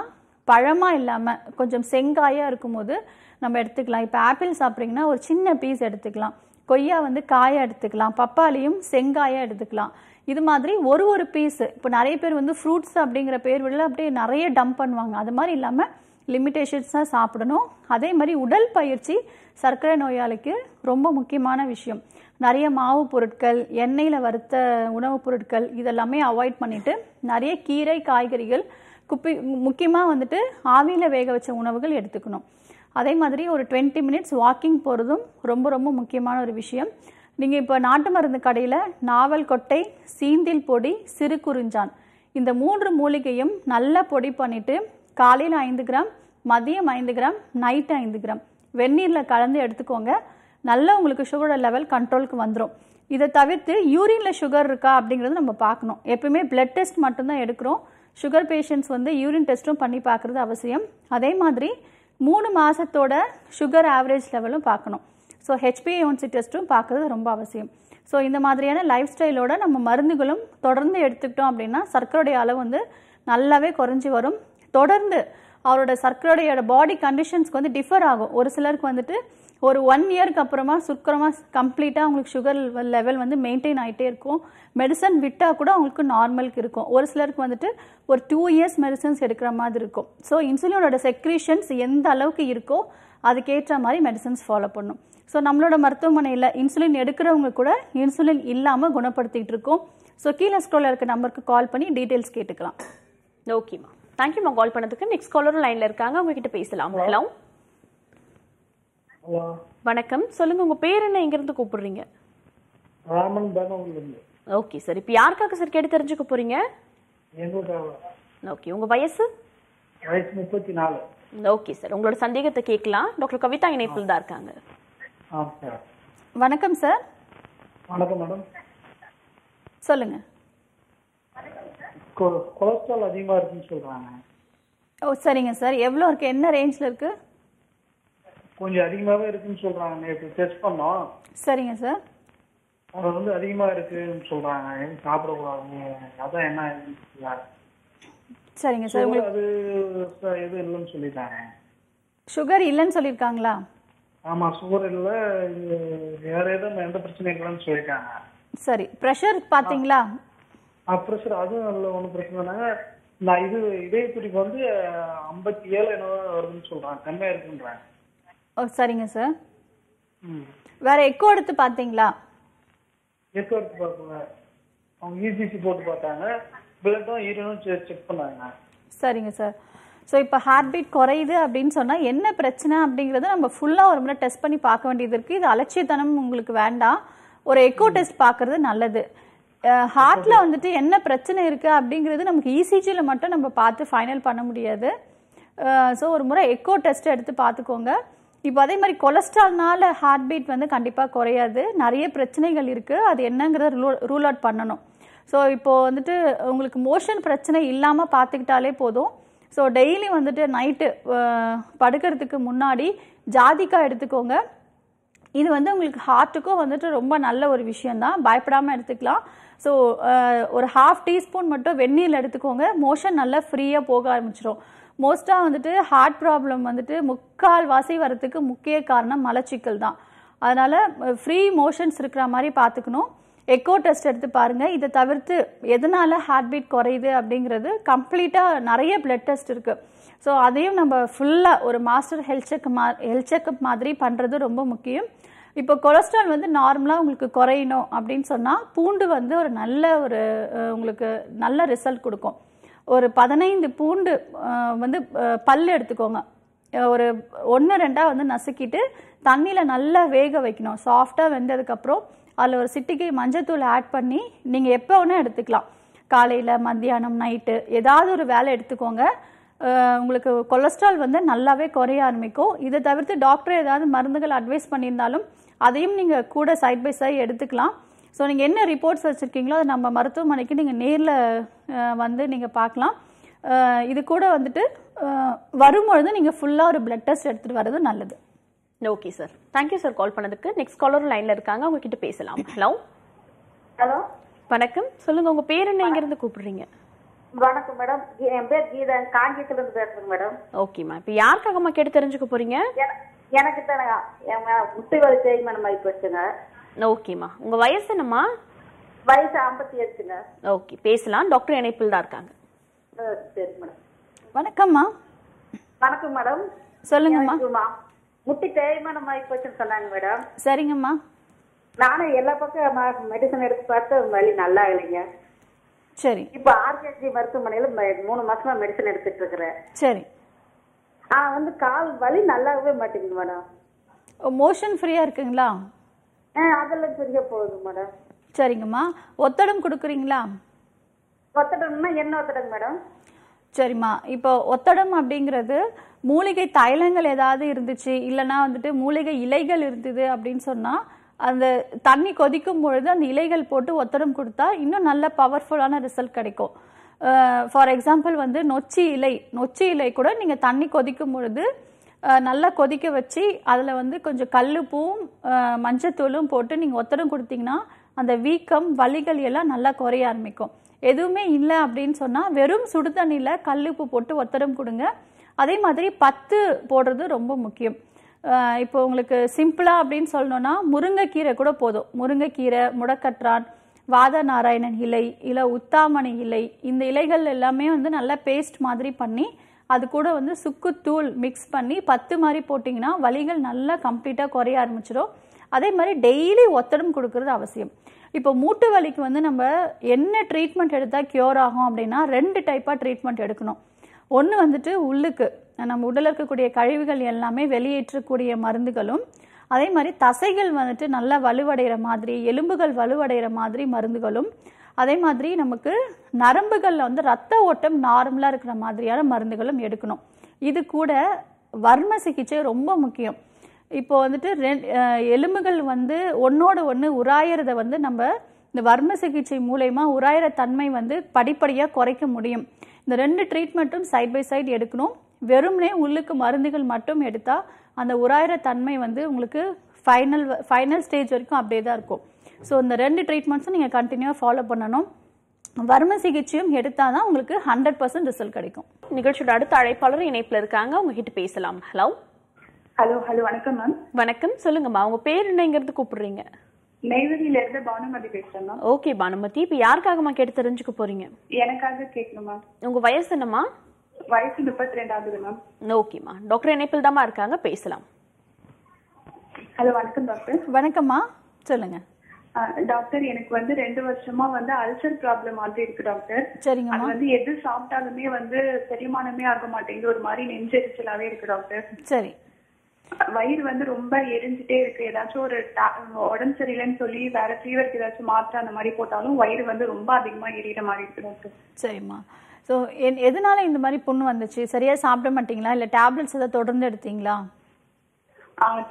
Speaker 2: பழமாக இல்லாமல் கொஞ்சம் செங்காயாக இருக்கும்போது நம்ம எடுத்துக்கலாம் இப்போ ஆப்பிள் சாப்பிட்றீங்கன்னா ஒரு சின்ன பீஸ் எடுத்துக்கலாம் கொய்யா வந்து காயாக எடுத்துக்கலாம் பப்பாளியும் செங்காயாக எடுத்துக்கலாம் இது மாதிரி ஒரு ஒரு பீஸு இப்போ நிறைய பேர் வந்து ஃப்ரூட்ஸ் அப்படிங்கிற பேர் விட அப்படியே நிறைய டம்ப் பண்ணுவாங்க அது மாதிரி இல்லாமல் லிமிட்டேஷன்ஸாக சாப்பிடணும் அதே மாதிரி உடல் பயிற்சி சர்க்கரை நோயாளிக்கு ரொம்ப முக்கியமான விஷயம் நிறைய மாவு பொருட்கள் எண்ணெயில் வறுத்த உணவுப் பொருட்கள் இதெல்லாமே அவாய்ட் பண்ணிவிட்டு நிறைய கீரை காய்கறிகள் குப்பி முக்கியமாக வந்துட்டு ஆவியில் வேக வச்ச உணவுகள் எடுத்துக்கணும் அதே மாதிரி ஒரு டுவெண்ட்டி மினிட்ஸ் வாக்கிங் போகிறதும் ரொம்ப ரொம்ப முக்கியமான ஒரு விஷயம் நீங்கள் இப்போ நாட்டு மருந்து கடையில் நாவல் கொட்டை சீந்தில் பொடி சிறு குறிஞ்சான் இந்த மூன்று மூலிகையும் நல்லா பொடி பண்ணிவிட்டு காலையில் ஐந்து கிராம் மதியம் ஐந்து கிராம் நைட்டு ஐந்து கிராம் வெந்நீரில் கலந்து எடுத்துக்கோங்க நல்லா உங்களுக்கு சுகரோட லெவல் கண்ட்ரோலுக்கு வந்துடும் இதை தவிர்த்து யூரினில் சுகர் இருக்கா அப்படிங்கிறது நம்ம பார்க்கணும் எப்பவுமே பிளட் டெஸ்ட் மட்டும்தான் எடுக்கிறோம் சுகர் பேஷண்ட்ஸ் வந்து யூரின் டெஸ்ட்டும் பண்ணி பார்க்குறது அவசியம் அதே மாதிரி மூணு மாதத்தோட சுகர் ஆவரேஜ் லெவலும் பார்க்கணும் ஸோ ஹெச்பிஏஒன்சி டெஸ்ட்டும் பார்க்குறது ரொம்ப அவசியம் ஸோ இந்த மாதிரியான லைஃப் ஸ்டைலோட நம்ம மருந்துகளும் தொடர்ந்து எடுத்துக்கிட்டோம் அப்படின்னா சர்க்கரையுடைய அளவு வந்து நல்லாவே குறைஞ்சி வரும் தொடர்ந்து அவரோட சர்க்கரையோட பாடி கண்டிஷன்ஸ்க்கு வந்து டிஃபர் ஆகும் ஒரு சிலருக்கு வந்துட்டு ஒரு ஒன் இயர்க்கு அப்புறமா சுக்கரமாக கம்ப்ளீட்டாக அவங்களுக்கு சுகர் லெவல் வந்து மெயின்டைன் ஆகிட்டே இருக்கும் மெடிசன் விட்டால் கூட அவங்களுக்கு நார்மலுக்கு இருக்கும் ஒரு சிலருக்கு வந்துட்டு ஒரு டூ இயர்ஸ் மெடிசன்ஸ் எடுக்கிற மாதிரி இருக்கும் ஸோ இன்சுலினோட செக்ரீஷன்ஸ் எந்த அளவுக்கு இருக்கோ அதுக்கேற்ற மாதிரி மெடிசன்ஸ் ஃபாலோ பண்ணும் ஸோ நம்மளோட மருத்துவமனையில் இன்சுலின் எடுக்கிறவங்க கூட இன்சுலின் இல்லாமல் குணப்படுத்திகிட்டு இருக்கோம் ஸோ கீழே ஸ்க்ரோலில் இருக்க நம்பருக்கு கால் பண்ணி டீட்டெயில்ஸ் கேட்டுக்கலாம்
Speaker 1: ஓகேம்மா தேங்க்யூமா கால் பண்ணதுக்கு நெக்ஸ்ட் காலரும் லைன்ல இருக்காங்க உங்ககிட்ட பேசலாம் ஹலோ வணக்கம் சொல்லுங்க உங்க பேர் என்ன எங்க இருந்து கூப்பிடுறீங்க ஓகே சார் இப்போ யாருக்காக சார் கேட்டு தெரிஞ்சுக்க போறீங்க ஓகே உங்க வயசு ஓகே சார் உங்களோட சந்தேகத்தை கேட்கலாம் டாக்டர் கவிதா இணைப்பில் தான் இருக்காங்க வணக்கம் சார்
Speaker 3: வணக்கம் மேடம் சொல்லுங்க கொலஸ்ட்ரால் அதிகமா இருக்குன்னு சொல்றாங்க
Speaker 2: ஓ சரிங்க சார் எவ்வளோ இருக்கு என்ன ரேஞ்சில் இருக்கு
Speaker 3: கொஞ்சம் அதிகமாவே இருக்குன்னு சொல்றாங்க நேற்று டெஸ்ட் பண்ணோம் சரிங்க சார் அது வந்து அதிகமா இருக்குன்னு சொல்றாங்க சாப்பிட சாப்பிடக்கூடாது அதான் என்ன சரிங்க சார் அது எது இல்லைன்னு சொல்லிட்டாங்க
Speaker 2: சுகர் இல்லைன்னு சொல்லிருக்காங்களா
Speaker 3: ஆமா சுகர் இல்ல வேற எதுவும் எந்த பிரச்சனையும் இல்லைன்னு சொல்லிருக்காங்க
Speaker 2: சரி ப்ரெஷர் பாத்தீங்களா
Speaker 3: அப்புறம் அதுவும் அதில் ஒன்றும் பிரச்சனை நான் இது இதய துடிப்பு வந்து ஐம்பத்தி ஏழு என்னவோ வருதுன்னு சொல்கிறேன் கம்மியாக இருக்குன்றாங்க
Speaker 2: ஓ சரிங்க சார் ம் வேற எக்கோ எடுத்து பார்த்தீங்களா
Speaker 3: எக்கோ எடுத்து பார்க்கல அவங்க இசிசி e போட்டு பார்த்தாங்க பிளட்டும் ஈரனும் செக் பண்ணாங்க
Speaker 2: சரிங்க சார் ஸோ இப்போ ஹார்ட் பீட் குறையுது அப்படின்னு சொன்னால் என்ன பிரச்சனை அப்படிங்கிறத நம்ம ஃபுல்லாக ஒரு முறை டெஸ்ட் பண்ணி பார்க்க வேண்டியது இருக்குது இது அலட்சியத்தனம் உங்களுக்கு வேண்டாம் ஒரு எக்கோ டெஸ்ட் பார்க்கறது நல்லது ஹார்ட்ல வந்துட்டு என்ன பிரச்சனை இருக்கு அப்படிங்கிறது நமக்கு இசிஜியில் e மட்டும் நம்ம பார்த்து ஃபைனல் பண்ண முடியாது ஸோ ஒரு முறை எக்கோ டெஸ்ட் எடுத்து பார்த்துக்கோங்க இப்போ அதே மாதிரி கொலஸ்ட்ரால்னால ஹார்ட் பீட் வந்து கண்டிப்பாக குறையாது நிறைய பிரச்சனைகள் இருக்குது அது என்னங்கிறத ரூல் ரூல் அவுட் பண்ணணும் ஸோ இப்போது வந்துட்டு உங்களுக்கு மோஷன் பிரச்சனை இல்லாமல் பார்த்துக்கிட்டாலே போதும் ஸோ டெய்லி வந்துட்டு நைட்டு படுக்கிறதுக்கு முன்னாடி ஜாதிக்காய் எடுத்துக்கோங்க இது வந்து உங்களுக்கு ஹார்ட்டுக்கும் வந்துட்டு ரொம்ப நல்ல ஒரு விஷயந்தான் பயப்படாமல் எடுத்துக்கலாம் ஸோ uh, ஒரு ஹாஃப் டீஸ்பூன் மட்டும் வெந்நீரில் எடுத்துக்கோங்க மோஷன் நல்லா ஃப்ரீயாக போக ஆரம்பிச்சிடும் மோஸ்ட்டாக வந்துட்டு ஹார்ட் ப்ராப்ளம் வந்துட்டு முக்கால் வாசி வரத்துக்கு முக்கிய காரணம் மலச்சிக்கல் தான் அதனால் ஃப்ரீ மோஷன்ஸ் இருக்கிற மாதிரி பார்த்துக்கணும் எக்கோ டெஸ்ட் எடுத்து பாருங்கள் இதை தவிர்த்து எதனால் ஹார்ட் பீட் குறையுது அப்படிங்கிறது கம்ப்ளீட்டாக நிறைய பிளட் டெஸ்ட் இருக்குது ஸோ அதையும் நம்ம ஃபுல்லாக ஒரு மாஸ்டர் ஹெல்த் செக் மா ஹெல்த் செக்அப் மாதிரி பண்ணுறது ரொம்ப முக்கியம் இப்போ கொலஸ்ட்ரால் வந்து நார்மலாக உங்களுக்கு குறையணும் அப்படின்னு சொன்னால் பூண்டு வந்து ஒரு நல்ல ஒரு உங்களுக்கு நல்ல ரிசல்ட் கொடுக்கும் ஒரு பதினைந்து பூண்டு வந்து பல் எடுத்துக்கோங்க ஒரு ஒன்று ரெண்டாக வந்து நசுக்கிட்டு தண்ணியில் நல்லா வேக வைக்கணும் சாஃப்டாக வெந்ததுக்கப்புறம் அதில் ஒரு சிட்டிகை மஞ்சத்தூள் ஆட் பண்ணி நீங்கள் எப்போ வேணால் எடுத்துக்கலாம் காலையில் மத்தியானம் நைட்டு ஏதாவது ஒரு வேலை எடுத்துக்கோங்க உங்களுக்கு கொலஸ்ட்ரால் வந்து நல்லாவே குறைய ஆரம்பிக்கும் இதை தவிர்த்து டாக்டர் ஏதாவது மருந்துகள் அட்வைஸ் பண்ணியிருந்தாலும் அதையும் நீங்கள் கூட சைட் பை சைட் எடுத்துக்கலாம் ஸோ நீங்கள் என்ன ரிப்போர்ட்ஸ் வச்சுருக்கீங்களோ அதை நம்ம மருத்துவமனைக்கு நீங்கள் நேரில் வந்து நீங்கள் பார்க்கலாம் இது கூட வந்துட்டு வரும்பொழுது நீங்கள் ஃபுல்லாக ஒரு பிளட் டெஸ்ட் எடுத்துகிட்டு வர்றது நல்லது
Speaker 1: okay sir thank you sir call பண்ணதுக்கு நெக்ஸ்ட் காலர் லைனில் இருக்காங்க உங்ககிட்ட பேசலாம் ஹலோ ஹலோ வணக்கம் சொல்லுங்க உங்க பேர் என்ன இங்க இருந்து கூப்பிடுறீங்க
Speaker 3: வணக்கம் மேடம் என் பேர் கீதா காஞ்சியத்துல இருந்து பேசுறேன் மேடம்
Speaker 1: ஓகேமா இப்போ யாருக்காக கேட்டு தெரிஞ்சுக்க போறீங்க
Speaker 3: எனக்கு
Speaker 2: தானே முட்டை வலி தேய்மானம் ஆகி
Speaker 1: ஓகேம்மா உங்க வயசு என்னம்மா
Speaker 2: வயசு ஐம்பத்தி எட்டுங்க
Speaker 1: ஓகே பேசலாம் டாக்டர் இணைப்பில் தான் இருக்காங்க
Speaker 2: சரி மேடம் வணக்கம்மா வணக்கம் மேடம் சொல்லுங்கம்மா முட்டி தேய்மானம் ஆகி சொன்னாங்க மேடம் சரிங்கம்மா நானும் எல்லா பக்கம் மெடிசன் எடுத்து பார்த்து வலி நல்லா இல்லைங்க சரி இப்போ ஆர்கேஜி மருத்துவமனையில் மூணு மாசமா மெடிசன் எடுத்துட்டு இருக்கிறேன் சரி ஆ வந்து கால் வலி நல்லாவே மாட்டேங்குது மேடம் மோஷன் ஃப்ரீயாக இருக்குங்களா ஆ அதெல்லாம் சரியாக போகுது மேடம் சரிங்கம்மா ஒத்தடம் கொடுக்குறீங்களா ஒத்தடம்னா என்ன ஒத்தடம் மேடம் சரிம்மா இப்போ ஒத்தடம் அப்படிங்கிறது மூலிகை தைலங்கள் ஏதாவது இருந்துச்சு இல்லைன்னா வந்துட்டு மூலிகை இலைகள் இருந்தது அப்படின்னு சொன்னால் அந்த தண்ணி கொதிக்கும் பொழுது அந்த இலைகள் போட்டு ஒத்தடம் கொடுத்தா இன்னும் நல்ல பவர்ஃபுல்லான ரிசல்ட் கிடைக்கும் ஃபார் எக்ஸாம்பிள் வந்து நொச்சி இலை நொச்சி இலை கூட நீங்கள் தண்ணி கொதிக்கும் பொழுது நல்லா கொதிக்க வச்சு அதில் வந்து கொஞ்சம் கல்லுப்பூவும் மஞ்சத்தூளும் போட்டு நீங்கள் ஒத்தடம் கொடுத்தீங்கன்னா அந்த வீக்கம் வலிகள் எல்லாம் நல்லா குறைய ஆரம்பிக்கும் எதுவுமே இல்லை அப்படின்னு சொன்னால் வெறும் சுடுதண்ணியில் கல்லுப்பு போட்டு ஒத்தடம் கொடுங்க அதே மாதிரி பத்து போடுறது ரொம்ப முக்கியம் இப்போ உங்களுக்கு சிம்பிளாக அப்படின்னு சொல்லணுன்னா முருங்கைக்கீரை கூட போதும் முருங்கைக்கீரை முடக்கற்றான் வாத நாராயணன் இலை இல்லை உத்தாமணி இலை இந்த இலைகள் எல்லாமே வந்து நல்லா பேஸ்ட் மாதிரி பண்ணி அது கூட வந்து சுக்குத்தூள் மிக்ஸ் பண்ணி பத்து மாதிரி போட்டிங்கன்னா வலிகள் நல்லா கம்ப்ளீட்டாக குறைய ஆரம்பிச்சிடும் அதே மாதிரி டெய்லி ஒத்தடம் கொடுக்கறது அவசியம் இப்போ மூட்டு வலிக்கு வந்து நம்ம என்ன ட்ரீட்மெண்ட் எடுத்தால் க்யூர் ஆகும் அப்படின்னா ரெண்டு டைப்பாக ட்ரீட்மெண்ட் எடுக்கணும் ஒன்று வந்துட்டு உள்ளுக்கு நம்ம உடல் இருக்கக்கூடிய கழிவுகள் எல்லாமே வெளியேற்றக்கூடிய மருந்துகளும் அதே மாதிரி தசைகள் வந்துட்டு நல்லா வலுவடைகிற மாதிரி எலும்புகள் வலுவடைகிற மாதிரி மருந்துகளும் அதே மாதிரி நமக்கு நரம்புகளில் வந்து ரத்த ஓட்டம் நார்மலாக இருக்கிற மாதிரியான மருந்துகளும் எடுக்கணும் இது கூட வர்ம சிகிச்சை ரொம்ப முக்கியம் இப்போ வந்துட்டு ரெ எலும்புகள் வந்து ஒன்றோட ஒன்று உராயிறத வந்து நம்ம இந்த வர்ம சிகிச்சை மூலயமா உராயிற தன்மை வந்து படிப்படியாக குறைக்க முடியும் இந்த ரெண்டு ட்ரீட்மெண்ட்டும் சைட் பை சைடு எடுக்கணும் வெறும்னே உள்ளுக்கு மருந்துகள் மட்டும் எடுத்தால் அந்த உராயிர தன்மை வந்து உங்களுக்கு ஃபைனல் ஃபைனல் ஸ்டேஜ் வரைக்கும் அப்படியே தான் இருக்கும் ஸோ இந்த ரெண்டு ட்ரீட்மெண்ட்ஸும் நீங்கள் கண்டினியூவாக ஃபாலோ பண்ணணும் வர்ம சிகிச்சையும் எடுத்தால் தான் உங்களுக்கு ஹண்ட்ரட் பர்சன்ட் ரிசல்ட் கிடைக்கும்
Speaker 1: நிகழ்ச்சியோட அடுத்த அழைப்பாளரும் இணைப்பில் இருக்காங்க உங்ககிட்ட பேசலாம் ஹலோ ஹலோ
Speaker 2: ஹலோ வணக்கம் மேம்
Speaker 1: வணக்கம் சொல்லுங்கம்மா உங்க பேர் என்னங்கிறது கூப்பிடுறீங்க நெய்வேலியில இருந்து
Speaker 2: பானுமதி பேசுறேன்
Speaker 1: ஓகே பானுமதி இப்ப யாருக்காகமா கேட்டு தெரிஞ்சுக்க போறீங்க எனக்காக கேட்கணுமா உங்க வயசு என்னம்மா வயசு முப்பத்தி ரெண்டாவது மேம் ஓகேம்மா டாக்டர் இணைப்பில் தாம்மா இருக்காங்க பேசலாம்
Speaker 2: ஹலோ வணக்கம் டாக்டர்
Speaker 1: வணக்கம்மா சொல்லுங்க
Speaker 2: டாக்டர் எனக்கு வந்து ரெண்டு வருஷமா வந்து அல்சர் ப்ராப்ளம் மாதிரி இருக்கு டாக்டர் சரிங்க அது வந்து எது சாப்பிட்டாலுமே வந்து செரிமானமே ஆக மாட்டேங்குது ஒரு மாதிரி நெஞ்செரிச்சலாவே இருக்கு டாக்டர் சரி வயிறு வந்து ரொம்ப எரிஞ்சுட்டே இருக்கு ஏதாச்சும் ஒரு உடம்பு சரியில்லைன்னு சொல்லி வேற ஃபீவருக்கு ஏதாச்சும் மாத்திரை அந்த மாதிரி போட்டாலும் வயிறு வந்து ரொம்ப அதிகமா எரியற மாதிரி இருக்கு டாக்டர் சரிம்மா ஸோ என் எதனால இந்த மாதிரி புண்ணு வந்துச்சு சரியா சாப்பிட மாட்டீங்களா இல்லை டேப்லெட்ஸ் எதாவது தொடர்ந்து எடுத்தீங்களா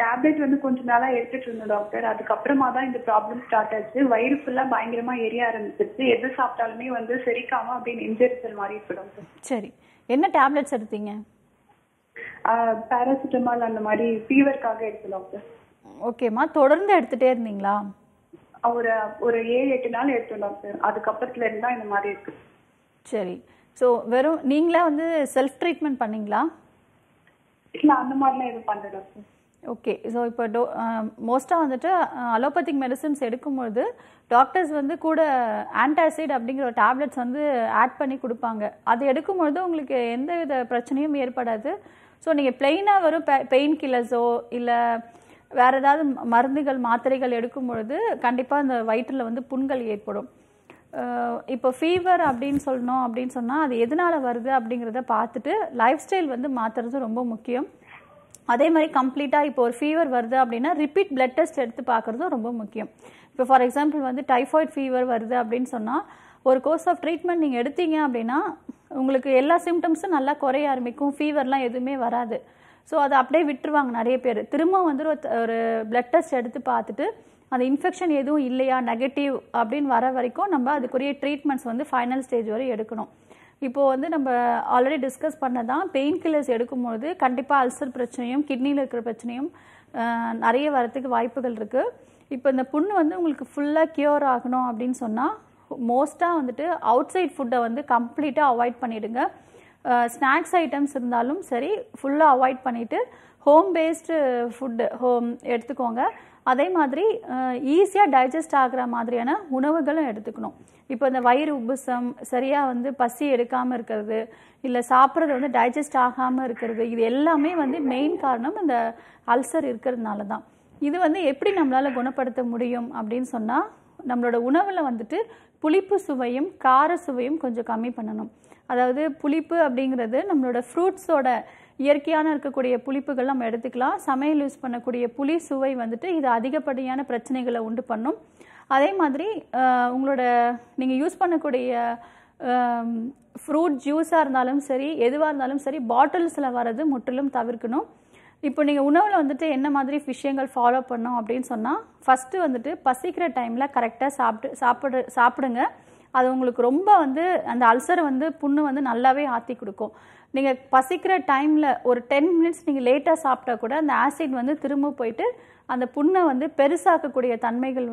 Speaker 2: டேப்லெட் வந்து கொஞ்ச நாளா எடுத்துட்டு இருந்தோம் டாக்டர் அதுக்கப்புறமா தான் இந்த ப்ராப்ளம் ஸ்டார்ட் ஆச்சு வயிறு ஃபுல்லா பயங்கரமா
Speaker 3: எரிய ஆரம்பிச்சிருச்சு எது சாப்பிட்டாலுமே வந்து செரிக்காம அப்படியே நெஞ்செரிச்சல் மாதிரி இருக்கும்
Speaker 2: சரி என்ன டேப்லெட்ஸ் எடுத்தீங்க
Speaker 3: பாராசிட்டமால் அந்த மாதிரி ஃபீவருக்காக எடுத்தோம் டாக்டர்
Speaker 2: ஓகேம்மா தொடர்ந்து எடுத்துட்டே இருந்தீங்களா
Speaker 3: ஒரு ஒரு ஏழு எட்டு நாள்
Speaker 2: எடுத்தோம் டாக்டர் அதுக்கப்புறத்துல இருந்தா இந்த மாதிரி இருக்கு சரி ஸோ வெறும் நீங்களே வந்து செல்ஃப் ட்ரீட்மெண்ட் பண்ணீங்களா இல்லை அந்த மாதிரிலாம் எதுவும் பண்ணுறேன் டாக்டர் ஓகே ஸோ இப்போ டோ மோஸ்ட்டாக வந்துட்டு அலோபதிக் மெடிசின்ஸ் எடுக்கும்பொழுது டாக்டர்ஸ் வந்து கூட ஆன்டாசிட் அப்படிங்கிற ஒரு டேப்லெட்ஸ் வந்து ஆட் பண்ணி கொடுப்பாங்க அது எடுக்கும்பொழுது உங்களுக்கு எந்த வித பிரச்சனையும் ஏற்படாது ஸோ நீங்கள் பிளெயினாக வரும் பெ பெயின் கில்லர்ஸோ இல்லை வேறு ஏதாவது மருந்துகள் மாத்திரைகள் எடுக்கும் பொழுது கண்டிப்பாக அந்த வயிற்றில் வந்து புண்கள் ஏற்படும் இப்போ ஃபீவர் அப்படின்னு சொல்லணும் அப்படின்னு சொன்னால் அது எதனால் வருது அப்படிங்கிறத பார்த்துட்டு லைஃப் ஸ்டைல் வந்து மாற்றுறது ரொம்ப முக்கியம் அதே மாதிரி கம்ப்ளீட்டாக இப்போ ஒரு ஃபீவர் வருது அப்படின்னா ரிப்பீட் பிளட் டெஸ்ட் எடுத்து பார்க்குறதும் ரொம்ப முக்கியம் இப்போ ஃபார் எக்ஸாம்பிள் வந்து டைஃபாய்ட் ஃபீவர் வருது அப்படின்னு சொன்னால் ஒரு கோர்ஸ் ஆஃப் ட்ரீட்மெண்ட் நீங்கள் எடுத்தீங்க அப்படின்னா உங்களுக்கு எல்லா சிம்டம்ஸும் நல்லா குறைய ஆரம்பிக்கும் ஃபீவர்லாம் எதுவுமே வராது ஸோ அதை அப்படியே விட்டுருவாங்க நிறைய பேர் திரும்ப வந்து ஒரு பிளட் டெஸ்ட் எடுத்து பார்த்துட்டு அந்த இன்ஃபெக்ஷன் எதுவும் இல்லையா நெகட்டிவ் அப்படின்னு வர வரைக்கும் நம்ம அதுக்குரிய ட்ரீட்மெண்ட்ஸ் வந்து ஃபைனல் ஸ்டேஜ் வரை எடுக்கணும் இப்போது வந்து நம்ம ஆல்ரெடி டிஸ்கஸ் பண்ணதான் பெயின் கில்லர்ஸ் எடுக்கும்பொழுது கண்டிப்பாக அல்சர் பிரச்சனையும் கிட்னியில் இருக்கிற பிரச்சனையும் நிறைய வரத்துக்கு வாய்ப்புகள் இருக்குது இப்போ இந்த புண்ணு வந்து உங்களுக்கு ஃபுல்லாக கியூர் ஆகணும் அப்படின்னு சொன்னால் மோஸ்ட்டாக வந்துட்டு அவுட் சைட் ஃபுட்டை வந்து கம்ப்ளீட்டாக அவாய்ட் பண்ணிவிடுங்க ஸ்நாக்ஸ் ஐட்டம்ஸ் இருந்தாலும் சரி ஃபுல்லாக அவாய்ட் பண்ணிவிட்டு ஹோம் பேஸ்டு ஃபுட்டு ஹோம் எடுத்துக்கோங்க அதே மாதிரி ஈஸியாக டைஜஸ்ட் ஆகிற மாதிரியான உணவுகளும் எடுத்துக்கணும் இப்போ இந்த வயிறு உபுசம் சரியாக வந்து பசி எடுக்காமல் இருக்கிறது இல்லை சாப்பிட்றது வந்து டைஜஸ்ட் ஆகாமல் இருக்கிறது இது எல்லாமே வந்து மெயின் காரணம் இந்த அல்சர் இருக்கிறதுனால தான் இது வந்து எப்படி நம்மளால் குணப்படுத்த முடியும் அப்படின்னு சொன்னால் நம்மளோட உணவில் வந்துட்டு புளிப்பு சுவையும் கார சுவையும் கொஞ்சம் கம்மி பண்ணணும் அதாவது புளிப்பு அப்படிங்கிறது நம்மளோட ஃப்ரூட்ஸோட இயற்கையான இருக்கக்கூடிய புளிப்புகள் நம்ம எடுத்துக்கலாம் சமையல் யூஸ் பண்ணக்கூடிய புளி சுவை வந்துட்டு இது அதிகப்படியான பிரச்சனைகளை உண்டு பண்ணும் அதே மாதிரி உங்களோட நீங்கள் யூஸ் பண்ணக்கூடிய ஃப்ரூட் ஜூஸாக இருந்தாலும் சரி எதுவாக இருந்தாலும் சரி பாட்டில்ஸில் வர்றது முற்றிலும் தவிர்க்கணும் இப்போ நீங்கள் உணவில் வந்துட்டு என்ன மாதிரி விஷயங்கள் ஃபாலோ பண்ணோம் அப்படின்னு சொன்னால் ஃபஸ்ட்டு வந்துட்டு பசிக்கிற டைமில் கரெக்டாக சாப்பிட்டு சாப்பிடு சாப்பிடுங்க அது உங்களுக்கு ரொம்ப வந்து அந்த அல்சரை வந்து புண்ணு வந்து நல்லாவே ஆற்றி கொடுக்கும் நீங்கள் பசிக்கிற டைமில் ஒரு டென் மினிட்ஸ் நீங்கள் லேட்டாக சாப்பிட்டா கூட அந்த ஆசிட் வந்து திரும்ப போயிட்டு அந்த புண்ணை வந்து பெருசாக்கக்கூடிய தன்மைகள்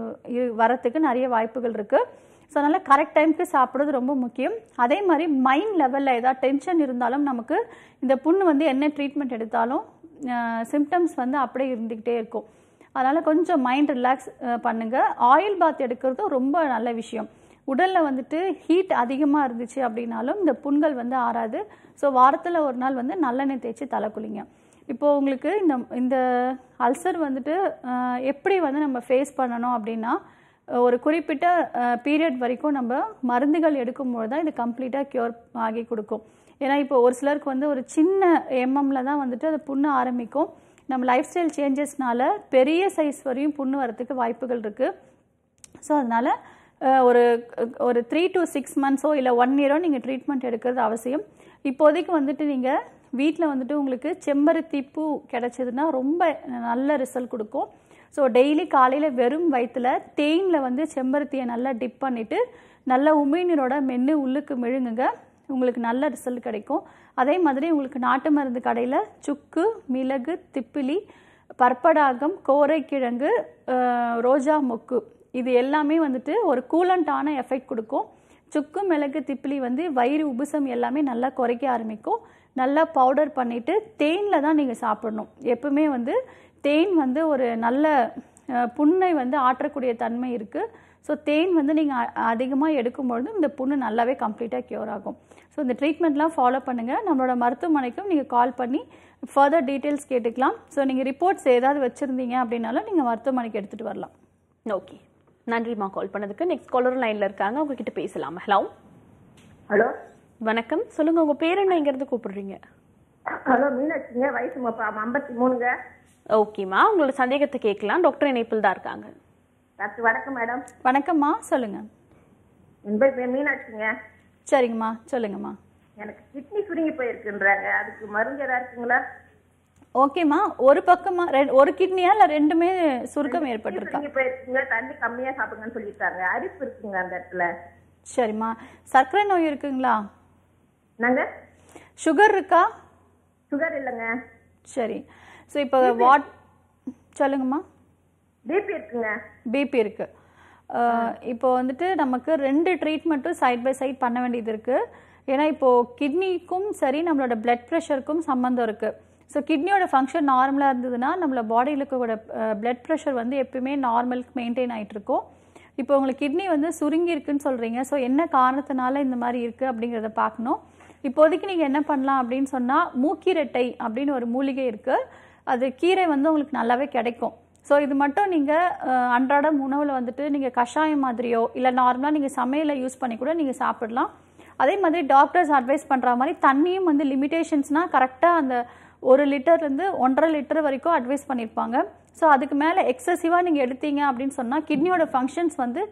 Speaker 2: வரத்துக்கு நிறைய வாய்ப்புகள் இருக்குது ஸோ அதனால் கரெக்ட் டைமுக்கு சாப்பிட்றது ரொம்ப முக்கியம் அதே மாதிரி மைண்ட் லெவலில் ஏதாவது டென்ஷன் இருந்தாலும் நமக்கு இந்த புண்ணு வந்து என்ன ட்ரீட்மெண்ட் எடுத்தாலும் சிம்டம்ஸ் வந்து அப்படியே இருந்துக்கிட்டே இருக்கும் அதனால் கொஞ்சம் மைண்ட் ரிலாக்ஸ் பண்ணுங்கள் ஆயில் பாத் எடுக்கிறது ரொம்ப நல்ல விஷயம் உடலில் வந்துட்டு ஹீட் அதிகமாக இருந்துச்சு அப்படின்னாலும் இந்த புண்கள் வந்து ஆறாது ஸோ வாரத்தில் ஒரு நாள் வந்து நல்லெண்ணெய் தேய்ச்சி தலை குளிங்க இப்போது உங்களுக்கு இந்த இந்த அல்சர் வந்துட்டு எப்படி வந்து நம்ம ஃபேஸ் பண்ணணும் அப்படின்னா ஒரு குறிப்பிட்ட பீரியட் வரைக்கும் நம்ம மருந்துகள் எடுக்கும்போது தான் இது கம்ப்ளீட்டாக க்யூர் ஆகி கொடுக்கும் ஏன்னா இப்போ ஒரு சிலருக்கு வந்து ஒரு சின்ன எம்எம்மில் தான் வந்துட்டு அது புண்ணு ஆரம்பிக்கும் நம்ம லைஃப் ஸ்டைல் சேஞ்சஸ்னால பெரிய சைஸ் வரையும் புண்ணு வரத்துக்கு வாய்ப்புகள் இருக்குது ஸோ அதனால் ஒரு ஒரு த்ரீ டு சிக்ஸ் மந்த்ஸோ இல்லை ஒன் இயரோ நீங்கள் ட்ரீட்மெண்ட் எடுக்கிறது அவசியம் இப்போதைக்கு வந்துட்டு நீங்கள் வீட்டில் வந்துட்டு உங்களுக்கு செம்பருத்தி பூ கிடச்சதுன்னா ரொம்ப நல்ல ரிசல்ட் கொடுக்கும் ஸோ டெய்லி காலையில் வெறும் வயிற்றில் தேனில் வந்து செம்பருத்தியை நல்லா டிப் பண்ணிவிட்டு நல்ல உமிழ்நீரோட மென்று உள்ளுக்கு மெழுங்குங்க உங்களுக்கு நல்ல ரிசல்ட் கிடைக்கும் அதே மாதிரி உங்களுக்கு நாட்டு மருந்து கடையில் சுக்கு மிளகு திப்பிலி பற்படாகம் கோரைக்கிழங்கு ரோஜா மொக்கு இது எல்லாமே வந்துட்டு ஒரு கூலண்ட்டான எஃபெக்ட் கொடுக்கும் சுக்கு மிளகு திப்பிலி வந்து வயிறு உபுசம் எல்லாமே நல்லா குறைக்க ஆரம்பிக்கும் நல்லா பவுடர் பண்ணிவிட்டு தேனில் தான் நீங்கள் சாப்பிடணும் எப்பவுமே வந்து தேன் வந்து ஒரு நல்ல புண்ணை வந்து ஆற்றக்கூடிய தன்மை இருக்குது ஸோ தேன் வந்து நீங்கள் அதிகமாக எடுக்கும்பொழுது இந்த புண்ணு நல்லாவே கம்ப்ளீட்டாக க்யூர் ஆகும் ஸோ இந்த ட்ரீட்மெண்ட்லாம் ஃபாலோ பண்ணுங்கள் நம்மளோட மருத்துவமனைக்கும் நீங்கள் கால் பண்ணி ஃபர்தர் டீட்டெயில்ஸ் கேட்டுக்கலாம் ஸோ நீங்கள் ரிப்போர்ட்ஸ் ஏதாவது வச்சுருந்தீங்க
Speaker 1: அப்படின்னாலும் நீங்கள் மருத்துவமனைக்கு எடுத்துகிட்டு வரலாம் ஓகே நன்றிமா கால் பண்ணதுக்கு நெக்ஸ்ட் காலர் லைன்ல இருக்காங்க உங்ககிட்ட பேசலாம் ஹலோ ஹலோ வணக்கம் சொல்லுங்க உங்க பேர் என்ன இங்க இருந்து கூப்பிடுறீங்க
Speaker 3: ஹலோ மீனாட்சிங்க வயசு ஐம்பத்தி மூணுங்க
Speaker 1: ஓகேமா உங்களோட சந்தேகத்தை கேட்கலாம் டாக்டர் இணைப்பில் தான் இருக்காங்க
Speaker 3: டாக்டர் வணக்கம் மேடம்
Speaker 1: வணக்கம்மா சொல்லுங்க
Speaker 3: என் பேர் மீனாட்சிங்க
Speaker 2: சரிங்கம்மா சொல்லுங்கம்மா
Speaker 3: எனக்கு கிட்னி சுருங்கி போயிருக்குன்றாங்க அதுக்கு மருந்து ஏதாவது இருக்குங்களா
Speaker 2: ஓகேம்மா ஒரு பக்கமா ஒரு கிட்னியா இல்ல ரெண்டுமே சுருக்கம் ஏற்பட்டிருக்கா
Speaker 3: தண்ணி கம்மியா சாப்பிடுங்கன்னு சொல்லிட்டாங்க அரிப்பு இருக்குங்க அந்த இடத்துல
Speaker 2: சரிம்மா சர்க்கரை நோய் இருக்குங்களா நாங்க சுகர் இருக்கா சுகர் இல்லைங்க சரி ஸோ இப்போ வாட் சொல்லுங்கம்மா பிபி இருக்குங்க பிபி இருக்கு இப்போ வந்துட்டு நமக்கு ரெண்டு ட்ரீட்மெண்ட்டும் சைட் பை சைட் பண்ண வேண்டியது இருக்குது ஏன்னா இப்போது கிட்னிக்கும் சரி நம்மளோட பிளட் ப்ரெஷருக்கும் சம்மந்தம் இருக்குது ஸோ கிட்னியோட ஃபங்க்ஷன் நார்மலாக இருந்ததுன்னா நம்மள பாடியில் இருக்கக்கூட பிளட் ப்ரெஷர் வந்து எப்பயுமே நார்மலுக்கு மெயின்டைன் இருக்கும் இப்போ உங்களுக்கு கிட்னி வந்து சுருங்கி இருக்குன்னு சொல்கிறீங்க ஸோ என்ன காரணத்தினால இந்த மாதிரி இருக்குது அப்படிங்கிறத பார்க்கணும் இப்போதைக்கு நீங்கள் என்ன பண்ணலாம் அப்படின்னு சொன்னால் மூக்கீரட்டை அப்படின்னு ஒரு மூலிகை இருக்குது அது கீரை வந்து உங்களுக்கு நல்லாவே கிடைக்கும் ஸோ இது மட்டும் நீங்கள் அன்றாடம் உணவில் வந்துட்டு நீங்கள் கஷாயம் மாதிரியோ இல்லை நார்மலாக நீங்கள் சமையலில் யூஸ் பண்ணி கூட நீங்கள் சாப்பிடலாம் அதே மாதிரி டாக்டர்ஸ் அட்வைஸ் பண்ணுற மாதிரி தண்ணியும் வந்து லிமிட்டேஷன்ஸ்னால் கரெக்டாக அந்த ஒரு லிட்டர்லேருந்து ஒன்றரை லிட்டர் வரைக்கும் அட்வைஸ் பண்ணியிருப்பாங்க ஸோ அதுக்கு மேலே எக்ஸசிவாக நீங்கள் எடுத்தீங்க அப்படின்னு சொன்னால் கிட்னியோட ஃபங்க்ஷன்ஸ் வந்து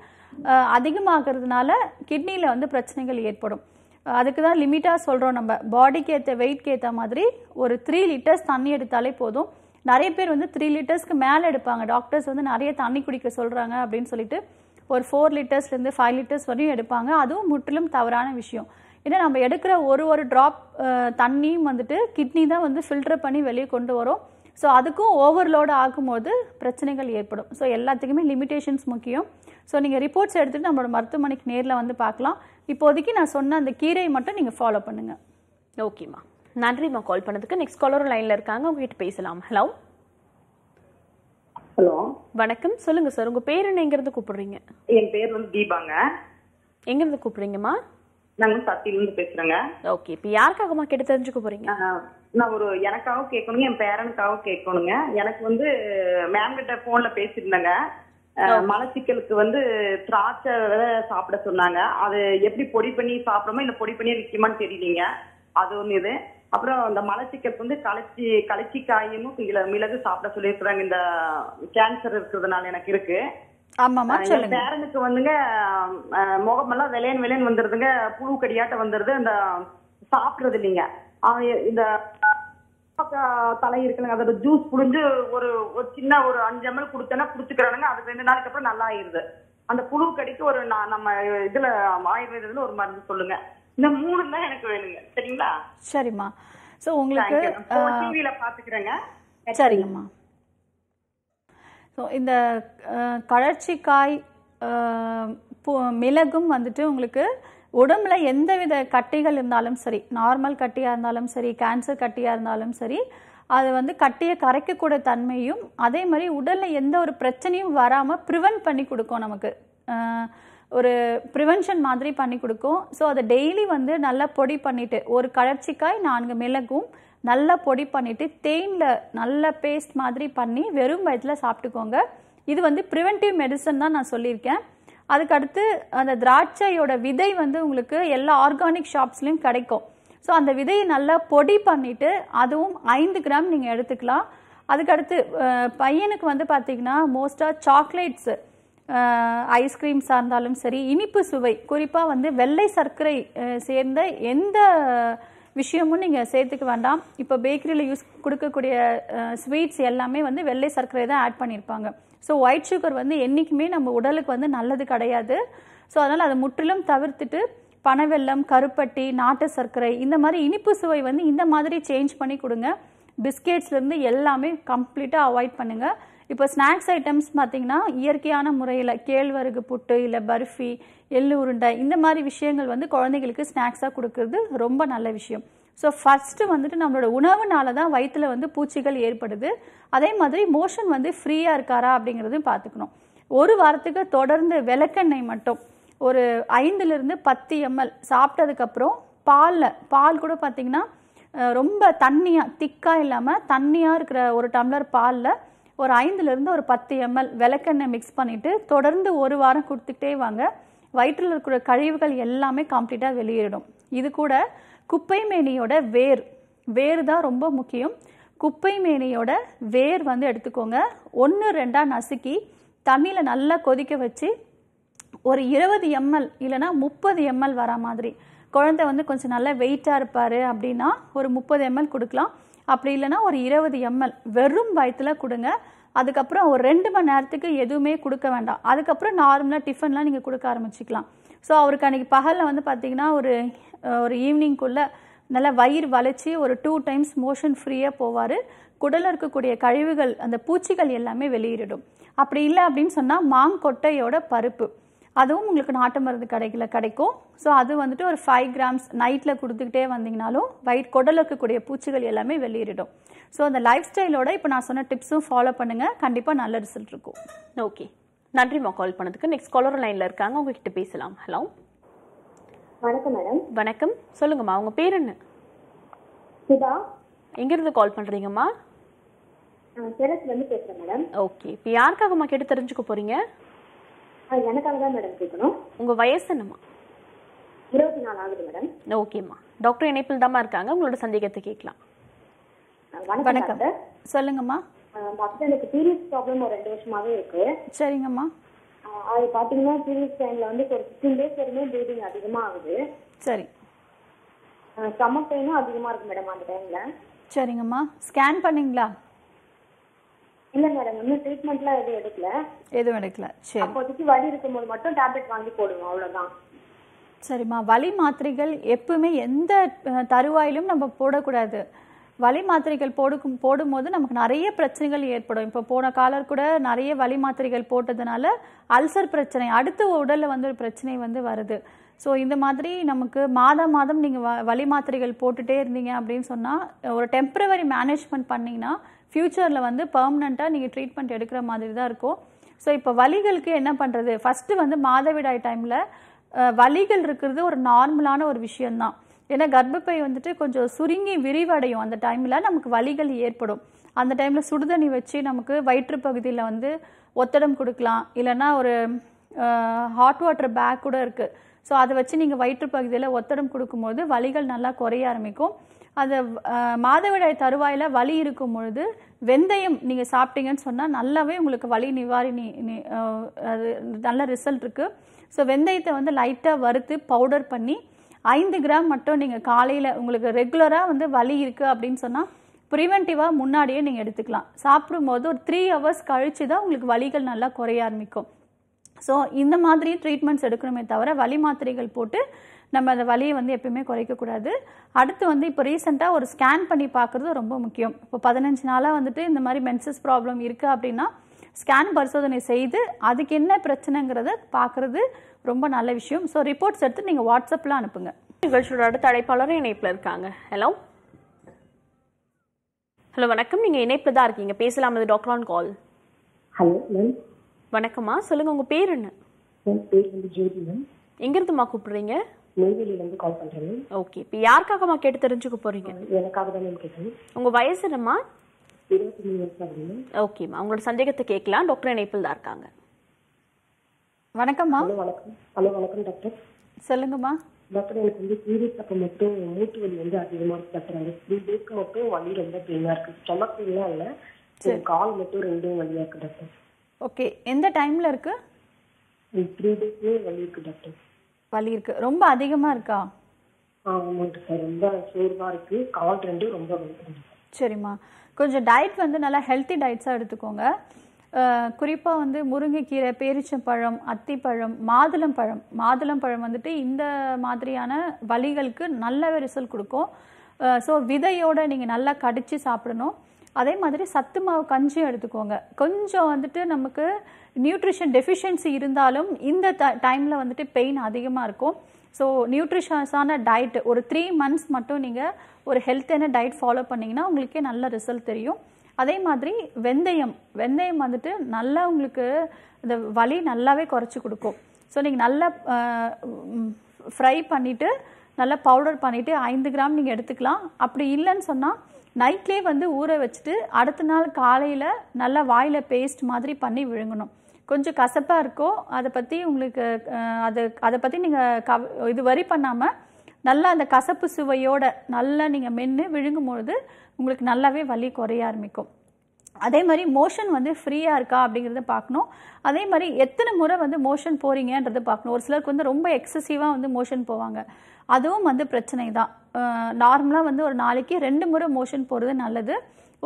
Speaker 2: அதிகமாகிறதுனால கிட்னியில் வந்து பிரச்சனைகள் ஏற்படும் அதுக்கு தான் லிமிட்டாக சொல்கிறோம் நம்ம பாடிக்கு ஏற்ற வெயிட்க்கு ஏற்ற மாதிரி ஒரு த்ரீ லிட்டர்ஸ் தண்ணி எடுத்தாலே போதும் நிறைய பேர் வந்து த்ரீ லிட்டர்ஸ்க்கு மேலே எடுப்பாங்க டாக்டர்ஸ் வந்து நிறைய தண்ணி குடிக்க சொல்கிறாங்க அப்படின்னு சொல்லிட்டு ஒரு ஃபோர் லிட்டர்ஸ்லேருந்து ஃபைவ் லிட்டர்ஸ் வரையும் எடுப்பாங்க அதுவும் முற்றிலும் தவறான விஷயம் ஏன்னா நம்ம எடுக்கிற ஒரு ஒரு ட்ராப் தண்ணியும் வந்துட்டு கிட்னி தான் வந்து ஃபில்டர் பண்ணி வெளியே கொண்டு வரும் ஸோ அதுக்கும் ஓவர்லோடு ஆகும்போது பிரச்சனைகள் ஏற்படும் ஸோ எல்லாத்துக்குமே லிமிடேஷன்ஸ் முக்கியம் ஸோ நீங்கள் ரிப்போர்ட்ஸ் எடுத்துகிட்டு நம்மளோட மருத்துவமனைக்கு
Speaker 1: நேரில் வந்து பார்க்கலாம் இப்போதைக்கு நான் சொன்ன அந்த கீரை மட்டும் நீங்கள் ஃபாலோ பண்ணுங்கள் ஓகேம்மா நன்றிம்மா கால் பண்ணதுக்கு நெக்ஸ்ட் காலரும் லைனில் இருக்காங்க உங்ககிட்ட பேசலாம் ஹலோ ஹலோ வணக்கம் சொல்லுங்கள் சார் உங்கள் பேர் எங்கேருந்து கூப்பிடுறீங்க என் பேர் வந்து தீபாங்க எங்கேருந்து கூப்பிடுறீங்கம்மா நாங்க சத்தியில இருந்து பேசுறேங்க ஓகே இப்ப யாருக்காகமா கேட்டு தெரிஞ்சுக்க போறீங்க நான் ஒரு எனக்காக கேட்கணுங்க என் பேரனுக்காக கேட்கணுங்க எனக்கு வந்து
Speaker 2: மேம் கிட்ட போன்ல பேசியிருந்தேங்க மலச்சிக்கலுக்கு வந்து திராட்சை சாப்பிட
Speaker 3: சொன்னாங்க அது எப்படி பொடி பண்ணி சாப்பிடணுமோ இல்ல பொடி பண்ணி விற்குமான்னு தெரியலீங்க அது ஒண்ணு இது அப்புறம் அந்த மலச்சிக்கலுக்கு வந்து களைச்சி களைச்சி காயும் மிளகு சாப்பிட சொல்லியிருக்கிறாங்க இந்த கேன்சர் இருக்கிறதுனால எனக்கு இருக்கு
Speaker 2: ஆமாமா சொல்லுங்க பேரனுக்கு வந்துங்க
Speaker 3: முகமெல்லாம் விளையன் விளையன் வந்துருதுங்க புழு கடியாட்ட வந்துருது அந்த சாப்பிடுறது இல்லைங்க இந்த தலை இருக்குங்க அதோட ஜூஸ் புழிஞ்சு ஒரு ஒரு சின்ன ஒரு அஞ்சு எம்எல் கொடுத்தேன்னா குடிச்சுக்கிறானுங்க அது ரெண்டு நாளைக்கு அப்புறம் நல்லா ஆயிருது அந்த புழு கடிக்கு ஒரு நம்ம
Speaker 2: இதுல ஆயுர்வேதத்துல ஒரு மருந்து சொல்லுங்க இந்த மூணு தான் எனக்கு வேணுங்க சரிங்களா சரிம்மா சோ உங்களுக்கு டிவில பாத்துக்கிறேங்க சரிங்கம்மா ஸோ இந்த கழற்சிக்காய் மிளகும் வந்துட்டு உங்களுக்கு உடம்புல எந்தவித கட்டிகள் இருந்தாலும் சரி நார்மல் கட்டியாக இருந்தாலும் சரி கேன்சர் கட்டியாக இருந்தாலும் சரி அது வந்து கட்டியை கரைக்கக்கூடிய தன்மையும் அதே மாதிரி உடலில் எந்த ஒரு பிரச்சனையும் வராமல் ப்ரிவென்ட் பண்ணி கொடுக்கும் நமக்கு ஒரு ப்ரிவென்ஷன் மாதிரி பண்ணி கொடுக்கும் ஸோ அதை டெய்லி வந்து நல்லா பொடி பண்ணிவிட்டு ஒரு கழற்சிக்காய் நான்கு மிளகும் நல்லா பொடி பண்ணிவிட்டு தேனில் நல்ல பேஸ்ட் மாதிரி பண்ணி வெறும் வயதில் சாப்பிட்டுக்கோங்க இது வந்து ப்ரிவென்டிவ் மெடிசன் தான் நான் சொல்லியிருக்கேன் அதுக்கடுத்து அந்த திராட்சையோட விதை வந்து உங்களுக்கு எல்லா ஆர்கானிக் ஷாப்ஸ்லேயும் கிடைக்கும் ஸோ அந்த விதையை நல்லா பொடி பண்ணிவிட்டு அதுவும் ஐந்து கிராம் நீங்கள் எடுத்துக்கலாம் அதுக்கடுத்து பையனுக்கு வந்து பார்த்திங்கன்னா மோஸ்ட்டாக சாக்லேட்ஸு ஐஸ்கிரீம்ஸாக இருந்தாலும் சரி இனிப்பு சுவை குறிப்பாக வந்து வெள்ளை சர்க்கரை சேர்ந்த எந்த விஷயமும் நீங்கள் சேர்த்துக்க வேண்டாம் இப்போ பேக்கரியில் யூஸ் கொடுக்கக்கூடிய ஸ்வீட்ஸ் எல்லாமே வந்து வெள்ளை சர்க்கரை தான் ஆட் பண்ணியிருப்பாங்க ஸோ ஒயிட் சுகர் வந்து என்றைக்குமே நம்ம உடலுக்கு வந்து நல்லது கிடையாது ஸோ அதனால் அதை முற்றிலும் தவிர்த்துட்டு பனவெல்லம் கருப்பட்டி நாட்டு சர்க்கரை இந்த மாதிரி இனிப்பு சுவை வந்து இந்த மாதிரி சேஞ்ச் பண்ணி கொடுங்க பிஸ்கெட்ஸ்லேருந்து எல்லாமே கம்ப்ளீட்டாக அவாய்ட் பண்ணுங்கள் இப்போ ஸ்நாக்ஸ் ஐட்டம்ஸ் பார்த்திங்கன்னா இயற்கையான முறையில் கேழ்வரகு புட்டு இல்லை பர்ஃபி எள்ளு உருண்டை இந்த மாதிரி விஷயங்கள் வந்து குழந்தைங்களுக்கு ஸ்நாக்ஸாக கொடுக்கறது ரொம்ப நல்ல விஷயம் ஸோ ஃபஸ்ட்டு வந்துட்டு நம்மளோட உணவுனால தான் வயிற்றில் வந்து பூச்சிகள் ஏற்படுது அதே மாதிரி மோஷன் வந்து ஃப்ரீயாக இருக்காரா அப்படிங்கிறதையும் பார்த்துக்கணும் ஒரு வாரத்துக்கு தொடர்ந்து விளக்கெண்ணெய் மட்டும் ஒரு ஐந்துலேருந்து பத்து எம்எல் சாப்பிட்டதுக்கப்புறம் பாலில் பால் கூட பார்த்திங்கன்னா ரொம்ப தண்ணியாக திக்காக இல்லாமல் தண்ணியாக இருக்கிற ஒரு டம்ளர் பாலில் ஒரு ஐந்துலேருந்து ஒரு பத்து எம்எல் விளக்கெண்ணெய் மிக்ஸ் பண்ணிவிட்டு தொடர்ந்து ஒரு வாரம் கொடுத்துக்கிட்டே வாங்க வயிற்றில் இருக்கிற கழிவுகள் எல்லாமே கம்ப்ளீட்டாக வெளியேறிடும் இது கூட குப்பை மேனியோட வேர் வேர் தான் ரொம்ப முக்கியம் குப்பை மேனியோட வேர் வந்து எடுத்துக்கோங்க ஒன்று ரெண்டாக நசுக்கி தண்ணியில் நல்லா கொதிக்க வச்சு ஒரு இருபது எம்எல் இல்லைனா முப்பது எம்எல் வர மாதிரி குழந்தை வந்து கொஞ்சம் நல்லா வெயிட்டாக இருப்பார் அப்படின்னா ஒரு முப்பது எம்எல் கொடுக்கலாம் அப்படி இல்லைனா ஒரு இருபது எம்எல் வெறும் வயத்தில் கொடுங்க அதுக்கப்புறம் ஒரு ரெண்டு மணி நேரத்துக்கு எதுவுமே கொடுக்க வேண்டாம் அதுக்கப்புறம் நார்மலாக டிஃபன்லாம் நீங்கள் கொடுக்க ஆரம்பிச்சிக்கலாம் ஸோ அவருக்கு அன்றைக்கி பகலில் வந்து பார்த்திங்கன்னா ஒரு ஒரு ஈவினிங்குள்ளே நல்லா வயிறு வளைச்சி ஒரு டூ டைம்ஸ் மோஷன் ஃப்ரீயாக போவார் குடலில் இருக்கக்கூடிய கழிவுகள் அந்த பூச்சிகள் எல்லாமே வெளியிடும் அப்படி இல்லை அப்படின்னு சொன்னால் மாங்கொட்டையோட பருப்பு அதுவும் உங்களுக்கு நாட்டு மருந்து கடைகளில் கிடைக்கும் ஸோ அது வந்துட்டு ஒரு ஃபைவ் கிராம்ஸ் நைட்டில் கொடுத்துக்கிட்டே வந்தீங்கனாலும் வயிற் குடலில் இருக்கக்கூடிய பூச்சிகள் எல்லாமே வெளியிடும் ஸோ அந்த லைஃப் ஸ்டைலோட இப்போ நான் சொன்ன டிப்ஸும் ஃபாலோ பண்ணுங்கள் கண்டிப்பாக
Speaker 1: நல்ல ரிசல்ட் இருக்கும் ஓகே நன்றிம்மா கால் பண்ணதுக்கு நெக்ஸ்ட் காலர் லைனில் இருக்காங்க உங்ககிட்ட பேசலாம் ஹலோ வணக்கம் மேடம் வணக்கம் சொல்லுங்கம்மா உங்க பேர் என்ன சுதா எங்கிருந்து கால் பண்றீங்கம்மா
Speaker 3: சேலத்துலேருந்து பேசுகிறேன் மேடம்
Speaker 1: ஓகே இப்போ யாருக்காகம்மா கேட்டு தெரிஞ்சுக்க போறீங்க
Speaker 3: எனக்காக தான் மேடம் கேட்கணும்
Speaker 1: உங்க வயசு என்னம்மா
Speaker 3: இருபத்தி நாலு ஆகுது மேடம்
Speaker 1: ஓகேம்மா டாக்டர் இணைப்பில் தாம்மா இருக்காங்க உங்களோட சந்தேகத்தை கேட்கலாம் வணக்கம் சொல்லுங்கம்மா
Speaker 3: எனக்கு சீரியஸ் ப்ராப்ளம் ஒரு ரெண்டு வருஷமாவே இருக்கு சரிங்கம்மா அது பாத்தீங்கன்னா பீரியட்ஸ் டைம்ல வந்து ஒரு ஃபிஃப்டீன் டேஸ் வரைக்கும் ப்ளீடிங் அதிகமா ஆகுது சரி ஸ்டமக் பெயினும் அதிகமா இருக்கு மேடம் அந்த டைம்ல
Speaker 2: சரிங்கம்மா ஸ்கேன் பண்ணீங்களா
Speaker 3: இல்ல மேடம் இன்னும் ட்ரீட்மெண்ட்லாம் எதுவும் எடுக்கல
Speaker 2: எதுவும் எடுக்கல சரி
Speaker 3: அப்போதைக்கு வலி இருக்கும்போது மட்டும் டேப்லெட் வாங்கி போடுங்க அவ்வளவுதான்
Speaker 2: சரிம்மா வலி மாத்திரைகள் எப்பவுமே எந்த தருவாயிலும் நம்ம போடக்கூடாது வலி மாத்திரைகள் போடும் போடும்போது நமக்கு நிறைய பிரச்சனைகள் ஏற்படும் இப்போ போன காலர் கூட நிறைய வலி மாத்திரைகள் போட்டதுனால அல்சர் பிரச்சனை அடுத்து உடலில் வந்து ஒரு பிரச்சனை வந்து வருது ஸோ இந்த மாதிரி நமக்கு மாதம் மாதம் நீங்கள் வ வலி மாத்திரைகள் போட்டுகிட்டே இருந்தீங்க அப்படின்னு சொன்னால் ஒரு டெம்ப்ரவரி மேனேஜ்மெண்ட் பண்ணிங்கன்னா ஃப்யூச்சரில் வந்து பர்மனெண்ட்டாக நீங்கள் ட்ரீட்மெண்ட் எடுக்கிற மாதிரி தான் இருக்கும் ஸோ இப்போ வலிகளுக்கு என்ன பண்ணுறது ஃபஸ்ட்டு வந்து மாதவிடாய் டைமில் வலிகள் இருக்கிறது ஒரு நார்மலான ஒரு விஷயம்தான் ஏன்னா கர்ப்பப்பை வந்துட்டு கொஞ்சம் சுருங்கி விரிவடையும் அந்த டைமில் நமக்கு வலிகள் ஏற்படும் அந்த டைமில் சுடுதண்ணி வச்சு நமக்கு வயிற்று பகுதியில் வந்து ஒத்தடம் கொடுக்கலாம் இல்லைன்னா ஒரு ஹாட் வாட்டர் பேக் கூட இருக்குது ஸோ அதை வச்சு நீங்கள் வயிற்று பகுதியில் ஒத்தடம் கொடுக்கும்போது வலிகள் நல்லா குறைய ஆரம்பிக்கும் அந்த மாதவிடாய் தருவாயில் வலி இருக்கும் பொழுது வெந்தயம் நீங்கள் சாப்பிட்டீங்கன்னு சொன்னால் நல்லாவே உங்களுக்கு வலி நிவாரணி அது நல்ல ரிசல்ட் இருக்குது ஸோ வெந்தயத்தை வந்து லைட்டாக வறுத்து பவுடர் பண்ணி ஐந்து கிராம் மட்டும் நீங்கள் காலையில் உங்களுக்கு ரெகுலராக வந்து வலி இருக்குது அப்படின்னு சொன்னால் ப்ரிவென்டிவாக முன்னாடியே நீங்கள் எடுத்துக்கலாம் சாப்பிடும்போது ஒரு த்ரீ ஹவர்ஸ் கழித்து தான் உங்களுக்கு வலிகள் நல்லா குறைய ஆரம்பிக்கும் ஸோ இந்த மாதிரி ட்ரீட்மெண்ட்ஸ் எடுக்கணுமே தவிர வலி மாத்திரைகள் போட்டு நம்ம அந்த வலியை வந்து எப்பயுமே குறைக்கக்கூடாது அடுத்து வந்து இப்போ ரீசெண்டாக ஒரு ஸ்கேன் பண்ணி பார்க்குறது ரொம்ப முக்கியம் இப்போ பதினஞ்சு நாளாக வந்துட்டு இந்த மாதிரி மென்சஸ் ப்ராப்ளம் இருக்குது அப்படின்னா ஸ்கேன் பரிசோதனை செய்து அதுக்கு என்ன பிரச்சனைங்கிறத பார்க்குறது ரொம்ப நல்ல விஷயம் ஸோ
Speaker 1: ரிப்போர்ட்ஸ் எடுத்து நீங்கள் வாட்ஸ்அப்பில் அனுப்புங்க நிகழ்ச்சியோட அடுத்த அழைப்பாளரும் இணைப்பில் இருக்காங்க ஹலோ ஹலோ வணக்கம் நீங்கள் இணைப்பில் தான் இருக்கீங்க பேசலாம் அது doctor on call hello ma'am வணக்கம்மா சொல்லுங்க உங்க பேர் என்ன
Speaker 3: பேர் வந்து ஜோதி மேம்
Speaker 1: எங்க இருந்துமா கூப்பிடுறீங்க கால் பண்றேன் ஓகே இப்போ யாருக்காகமா கேட்டு தெரிஞ்சுக்க போறீங்க எனக்காக தான் மேம் கேட்டேன் உங்க வயசு என்னம்மா
Speaker 3: இருபத்தி மூணு வயசு
Speaker 1: ஓகேம்மா உங்களோட சந்தேகத்தை கேட்கலாம் டாக்டர் இணைப்பில் தான் இருக்காங்க
Speaker 3: வணக்கம்மா ஹலோ வணக்கம் ஹலோ வணக்கம் டாக்டர் சொல்லுங்கம்மா டாக்டர் எனக்கு வந்து பீரியட்ஸ் அப்போ மட்டும் மூட்டு வலி வந்து அதிகமாக இருக்கு டாக்டர் அந்த த்ரீ டேஸ்க்கு மட்டும் வலி ரொம்ப பெயினாக இருக்கு ஸ்டொமக் பெயினாக இல்லை கால் மட்டும் ரெண்டும் வலியாக இருக்கு டாக்டர் ஓகே எந்த டைமில் இருக்கு த்ரீ டேஸ்லேயே வலி இருக்கு டாக்டர்
Speaker 2: வலி இருக்கு ரொம்ப அதிகமாக இருக்கா
Speaker 3: ஆமாம் டாக்டர் ரொம்ப சோர்வாக இருக்கு கால் ரெண்டும் ரொம்ப வலி
Speaker 2: சரிம்மா கொஞ்சம் டயட் வந்து நல்லா ஹெல்த்தி டயட்ஸாக எடுத்துக்கோங்க குறிப்பாக வந்து முருங்கைக்கீரை பேரிச்சம்பழம் அத்திப்பழம் மாதுளம்பழம் மாதுளம்பழம் வந்துட்டு இந்த மாதிரியான வலிகளுக்கு நல்ல ரிசல்ட் கொடுக்கும் ஸோ விதையோடு நீங்கள் நல்லா கடித்து சாப்பிடணும் அதே மாதிரி சத்து மாவு கஞ்சி எடுத்துக்கோங்க கொஞ்சம் வந்துட்டு நமக்கு நியூட்ரிஷன் டெஃபிஷியன்சி இருந்தாலும் இந்த த டைமில் வந்துட்டு பெயின் அதிகமாக இருக்கும் ஸோ நியூட்ரிஷன்ஸான டயட் ஒரு த்ரீ மந்த்ஸ் மட்டும் நீங்கள் ஒரு ஹெல்த்தான டயட் ஃபாலோ பண்ணிங்கன்னா உங்களுக்கே நல்ல ரிசல்ட் தெரியும் அதே மாதிரி வெந்தயம் வெந்தயம் வந்துட்டு நல்லா உங்களுக்கு இந்த வலி நல்லாவே குறைச்சி கொடுக்கும் ஸோ நீங்கள் நல்லா ஃப்ரை பண்ணிவிட்டு நல்லா பவுடர் பண்ணிவிட்டு ஐந்து கிராம் நீங்கள் எடுத்துக்கலாம் அப்படி இல்லைன்னு சொன்னால் நைட்லேயே வந்து ஊற வச்சுட்டு அடுத்த நாள் காலையில் நல்லா வாயில் பேஸ்ட் மாதிரி பண்ணி விழுங்கணும் கொஞ்சம் கசப்பாக இருக்கோ அதை பற்றி உங்களுக்கு அது அதை பற்றி நீங்கள் கவ் இது வரி பண்ணாமல் நல்லா அந்த கசப்பு சுவையோட நல்லா நீங்கள் மென்று விழுங்கும்பொழுது உங்களுக்கு நல்லாவே வலி குறைய ஆரம்பிக்கும் அதே மாதிரி மோஷன் வந்து ஃப்ரீயாக இருக்கா அப்படிங்கிறத பார்க்கணும் அதே மாதிரி எத்தனை முறை வந்து மோஷன் போகிறீங்கன்றத பார்க்கணும் ஒரு சிலருக்கு வந்து ரொம்ப எக்ஸசிவாக வந்து மோஷன் போவாங்க அதுவும் வந்து பிரச்சனை தான் நார்மலாக வந்து ஒரு நாளைக்கு ரெண்டு முறை மோஷன் போகிறது நல்லது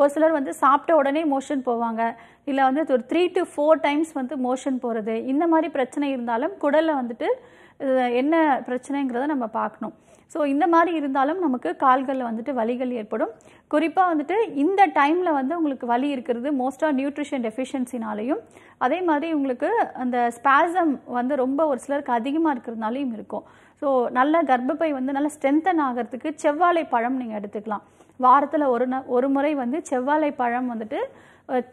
Speaker 2: ஒரு சிலர் வந்து சாப்பிட்ட உடனே மோஷன் போவாங்க இல்லை வந்து ஒரு த்ரீ டு ஃபோர் டைம்ஸ் வந்து மோஷன் போகிறது இந்த மாதிரி பிரச்சனை இருந்தாலும் குடலில் வந்துட்டு என்ன பிரச்சனைங்கிறத நம்ம பார்க்கணும் ஸோ இந்த மாதிரி இருந்தாலும் நமக்கு கால்களில் வந்துட்டு வலிகள் ஏற்படும் குறிப்பாக வந்துட்டு இந்த டைமில் வந்து உங்களுக்கு வலி இருக்கிறது மோஸ்ட்டாக நியூட்ரிஷன் டெஃபிஷியன்சினாலேயும் அதே மாதிரி உங்களுக்கு அந்த ஸ்பாசம் வந்து ரொம்ப ஒரு சிலருக்கு அதிகமாக இருக்கிறதுனாலையும் இருக்கும் ஸோ நல்ல கர்ப்பப்பை வந்து நல்லா ஸ்ட்ரென்தன் ஆகிறதுக்கு செவ்வாழை பழம் நீங்கள் எடுத்துக்கலாம் வாரத்தில் ஒரு ந ஒரு முறை வந்து செவ்வாழை பழம் வந்துட்டு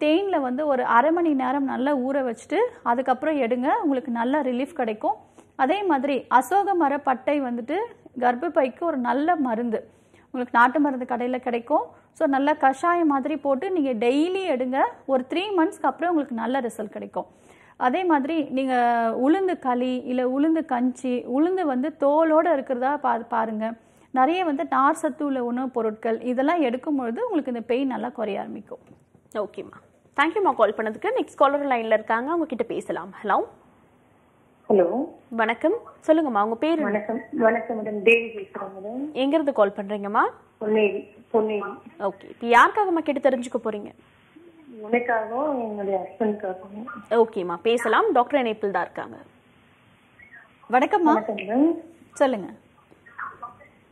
Speaker 2: தேனில் வந்து ஒரு அரை மணி நேரம் நல்லா ஊற வச்சுட்டு அதுக்கப்புறம் எடுங்க உங்களுக்கு நல்ல ரிலீஃப் கிடைக்கும் அதே மாதிரி அசோக மர பட்டை வந்துட்டு கர்ப்பப்பைக்கு ஒரு நல்ல மருந்து உங்களுக்கு நாட்டு மருந்து கடையில் கிடைக்கும் ஸோ நல்லா கஷாயம் மாதிரி போட்டு நீங்கள் டெய்லி எடுங்க ஒரு த்ரீ மந்த்ஸ்க்கு அப்புறம் உங்களுக்கு நல்ல ரிசல்ட் கிடைக்கும் அதே மாதிரி நீங்கள் உளுந்து களி இல்லை உளுந்து கஞ்சி உளுந்து வந்து தோலோடு இருக்கிறதா பா பாருங்கள் நிறைய வந்து நார் சத்து உள்ள உணவுப் பொருட்கள் இதெல்லாம் எடுக்கும் பொழுது உங்களுக்கு இந்த பெயின் நல்லா குறைய ஆரம்பிக்கும்
Speaker 1: ஓகேம்மா தேங்க்யூம்மா கால் பண்ணதுக்கு நெக்ஸ்ட் காலர் லைனில் இருக்காங்க உங்ககிட்ட பேசலாம் ஹலோ ஹலோ வணக்கம் சொல்லுங்கம்மா உங்க பேர் வணக்கம் வணக்கம் மேடம் தேவி பேசுறேன் மேடம் எங்க இருந்து கால் பண்றீங்கம்மா பொன்னேரி பொன்னேரி ஓகே இப்போ யாருக்காகம்மா கேட்டு தெரிஞ்சுக்க போறீங்க
Speaker 3: உனக்காக என்னுடைய
Speaker 1: ஹஸ்பண்ட்காக ஓகேம்மா பேசலாம் டாக்டர் இணைப்பில் தான் இருக்காங்க வணக்கம்மா
Speaker 2: சொல்லுங்க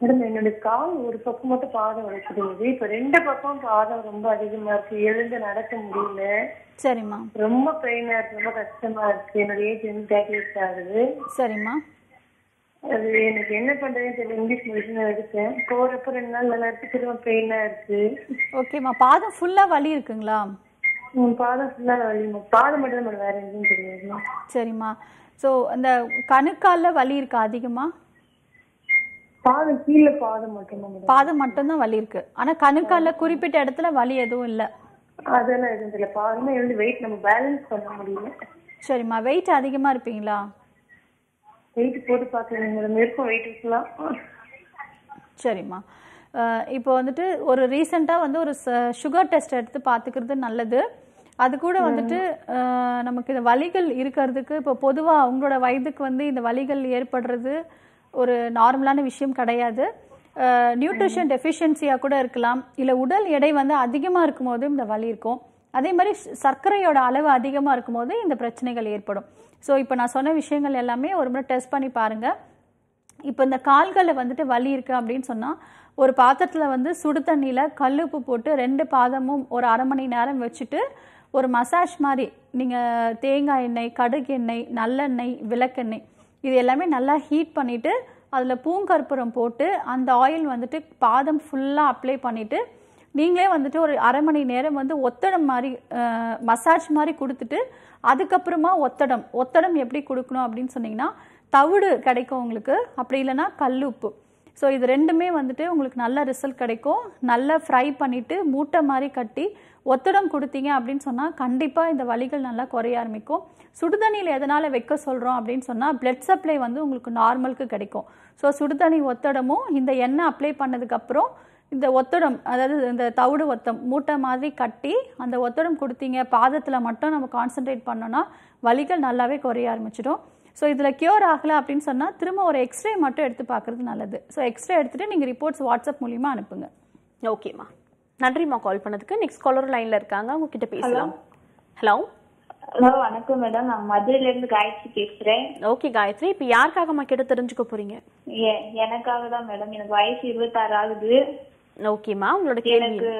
Speaker 2: மேடம் என்னோட கால் ஒரு பக்கம் மட்டும் பாதம் வளர்க்குது இப்ப ரெண்டு பக்கம் பாதம் ரொம்ப அதிகமா இருக்கு எழுந்து நடக்க முடியல சரிம்மா
Speaker 3: ரொம்ப பெயினா இருக்கு ரொம்ப கஷ்டமா இருக்கு என்னோட ஏஜ் வந்து தேர்ட்டி எயிட் ஆகுது சரிம்மா அது எனக்கு என்ன பண்றதுன்னு தெரியல இங்கிலீஷ் மெடிசன் எடுத்தேன் போறப்ப ரெண்டு நாள் நல்லா இருக்கு திரும்ப
Speaker 2: பெயினா இருக்கு ஓகேம்மா பாதம் ஃபுல்லா வலி இருக்குங்களா பாதம் ஃபுல்லா வலிமா பாதம் மட்டும் தான் வேற எதுவும் தெரியாது சரிம்மா ஸோ அந்த கணுக்கால வலி இருக்கா அதிகமா
Speaker 1: பாதம் கீழே பாதம் மட்டும்
Speaker 2: பாதம் மட்டும்தான் வலி இருக்கு ஆனா கணுக்கால குறிப்பிட்ட இடத்துல வலி எதுவும் இல்ல அதெல்லாம் சரிம்மா வெயிட் அதிகமா இருப்பீங்களா சரிம்மா இப்போ வந்துட்டு ஒரு ரீசெண்டாக வந்து ஒரு சுகர் டெஸ்ட் எடுத்து பார்த்துக்கிறது நல்லது அது கூட வந்துட்டு நமக்கு இந்த வலிகள் இருக்கிறதுக்கு இப்போ பொதுவாக உங்களோட வயதுக்கு வந்து இந்த வலிகள் ஏற்படுறது ஒரு நார்மலான விஷயம் கிடையாது நியூட்ரிஷன் டெஃபிஷியன்சியாக கூட இருக்கலாம் இல்லை உடல் எடை வந்து அதிகமாக இருக்கும் போது இந்த வலி இருக்கும் அதே மாதிரி சர்க்கரையோட அளவு அதிகமாக இருக்கும் போது இந்த பிரச்சனைகள் ஏற்படும் ஸோ இப்போ நான் சொன்ன விஷயங்கள் எல்லாமே ஒரு முறை டெஸ்ட் பண்ணி பாருங்கள் இப்போ இந்த கால்களில் வந்துட்டு வலி இருக்குது அப்படின்னு சொன்னால் ஒரு பாத்திரத்தில் வந்து சுடு தண்ணியில் கல்லுப்பு போட்டு ரெண்டு பாதமும் ஒரு அரை மணி நேரம் வச்சுட்டு ஒரு மசாஜ் மாதிரி நீங்கள் தேங்காய் எண்ணெய் கடுகு எண்ணெய் நல்லெண்ணெய் விளக்கெண்ணெய் இது எல்லாமே நல்லா ஹீட் பண்ணிவிட்டு அதில் பூங்கற்பூரம் போட்டு அந்த ஆயில் வந்துட்டு பாதம் ஃபுல்லாக அப்ளை பண்ணிவிட்டு நீங்களே வந்துட்டு ஒரு அரை மணி நேரம் வந்து ஒத்தடம் மாதிரி மசாஜ் மாதிரி கொடுத்துட்டு அதுக்கப்புறமா ஒத்தடம் ஒத்தடம் எப்படி கொடுக்கணும் அப்படின்னு சொன்னிங்கன்னா தவிடு கிடைக்கும் உங்களுக்கு அப்படி இல்லைன்னா கல்லுப்பு ஸோ இது ரெண்டுமே வந்துட்டு உங்களுக்கு நல்ல ரிசல்ட் கிடைக்கும் நல்லா ஃப்ரை பண்ணிவிட்டு மூட்டை மாதிரி கட்டி ஒத்தடம் கொடுத்தீங்க அப்படின்னு சொன்னால் கண்டிப்பாக இந்த வலிகள் நல்லா குறைய ஆரம்பிக்கும் சுடுதண்ணியில் எதனால் வைக்க சொல்கிறோம் அப்படின்னு சொன்னால் பிளட் சப்ளை வந்து உங்களுக்கு நார்மலுக்கு கிடைக்கும் ஸோ சுடுதண்ணி ஒத்தடமும் இந்த எண்ணெய் அப்ளை பண்ணதுக்கப்புறம் இந்த ஒத்தடம் அதாவது இந்த தவிடு ஒத்தம் மூட்டை மாதிரி கட்டி அந்த ஒத்தடம் கொடுத்தீங்க பாதத்தில் மட்டும் நம்ம கான்சென்ட்ரேட் பண்ணோன்னா வலிகள் நல்லாவே குறைய ஆரம்பிச்சிடும் ஸோ இதில் கியூர் ஆகலை அப்படின்னு சொன்னால் திரும்ப
Speaker 1: ஒரு எக்ஸ்ரே மட்டும் எடுத்து பார்க்குறது நல்லது ஸோ எக்ஸ்ரே எடுத்துகிட்டு நீங்கள் ரிப்போர்ட்ஸ் வாட்ஸ்அப் மூலிமா அனுப்புங்க ஓகேம்மா நன்றிம்மா கால் பண்ணதுக்கு நெக்ஸ்ட் காலர் லைனில் இருக்காங்க உங்ககிட்ட பேசலாம் ஹலோ ஹலோ வணக்கம் மேடம் நான் மதுரையில இருந்து காயத்ரி பேசுறேன் ஓகே காயத்ரி இப்ப யாருக்காக அம்மா கிட்ட தெரிஞ்சுக்க போறீங்க
Speaker 2: எனக்காக தான் மேடம் எனக்கு வயசு இருபத்தாறு ஆகுது
Speaker 1: ஓகேம்மா உங்களோட எனக்கு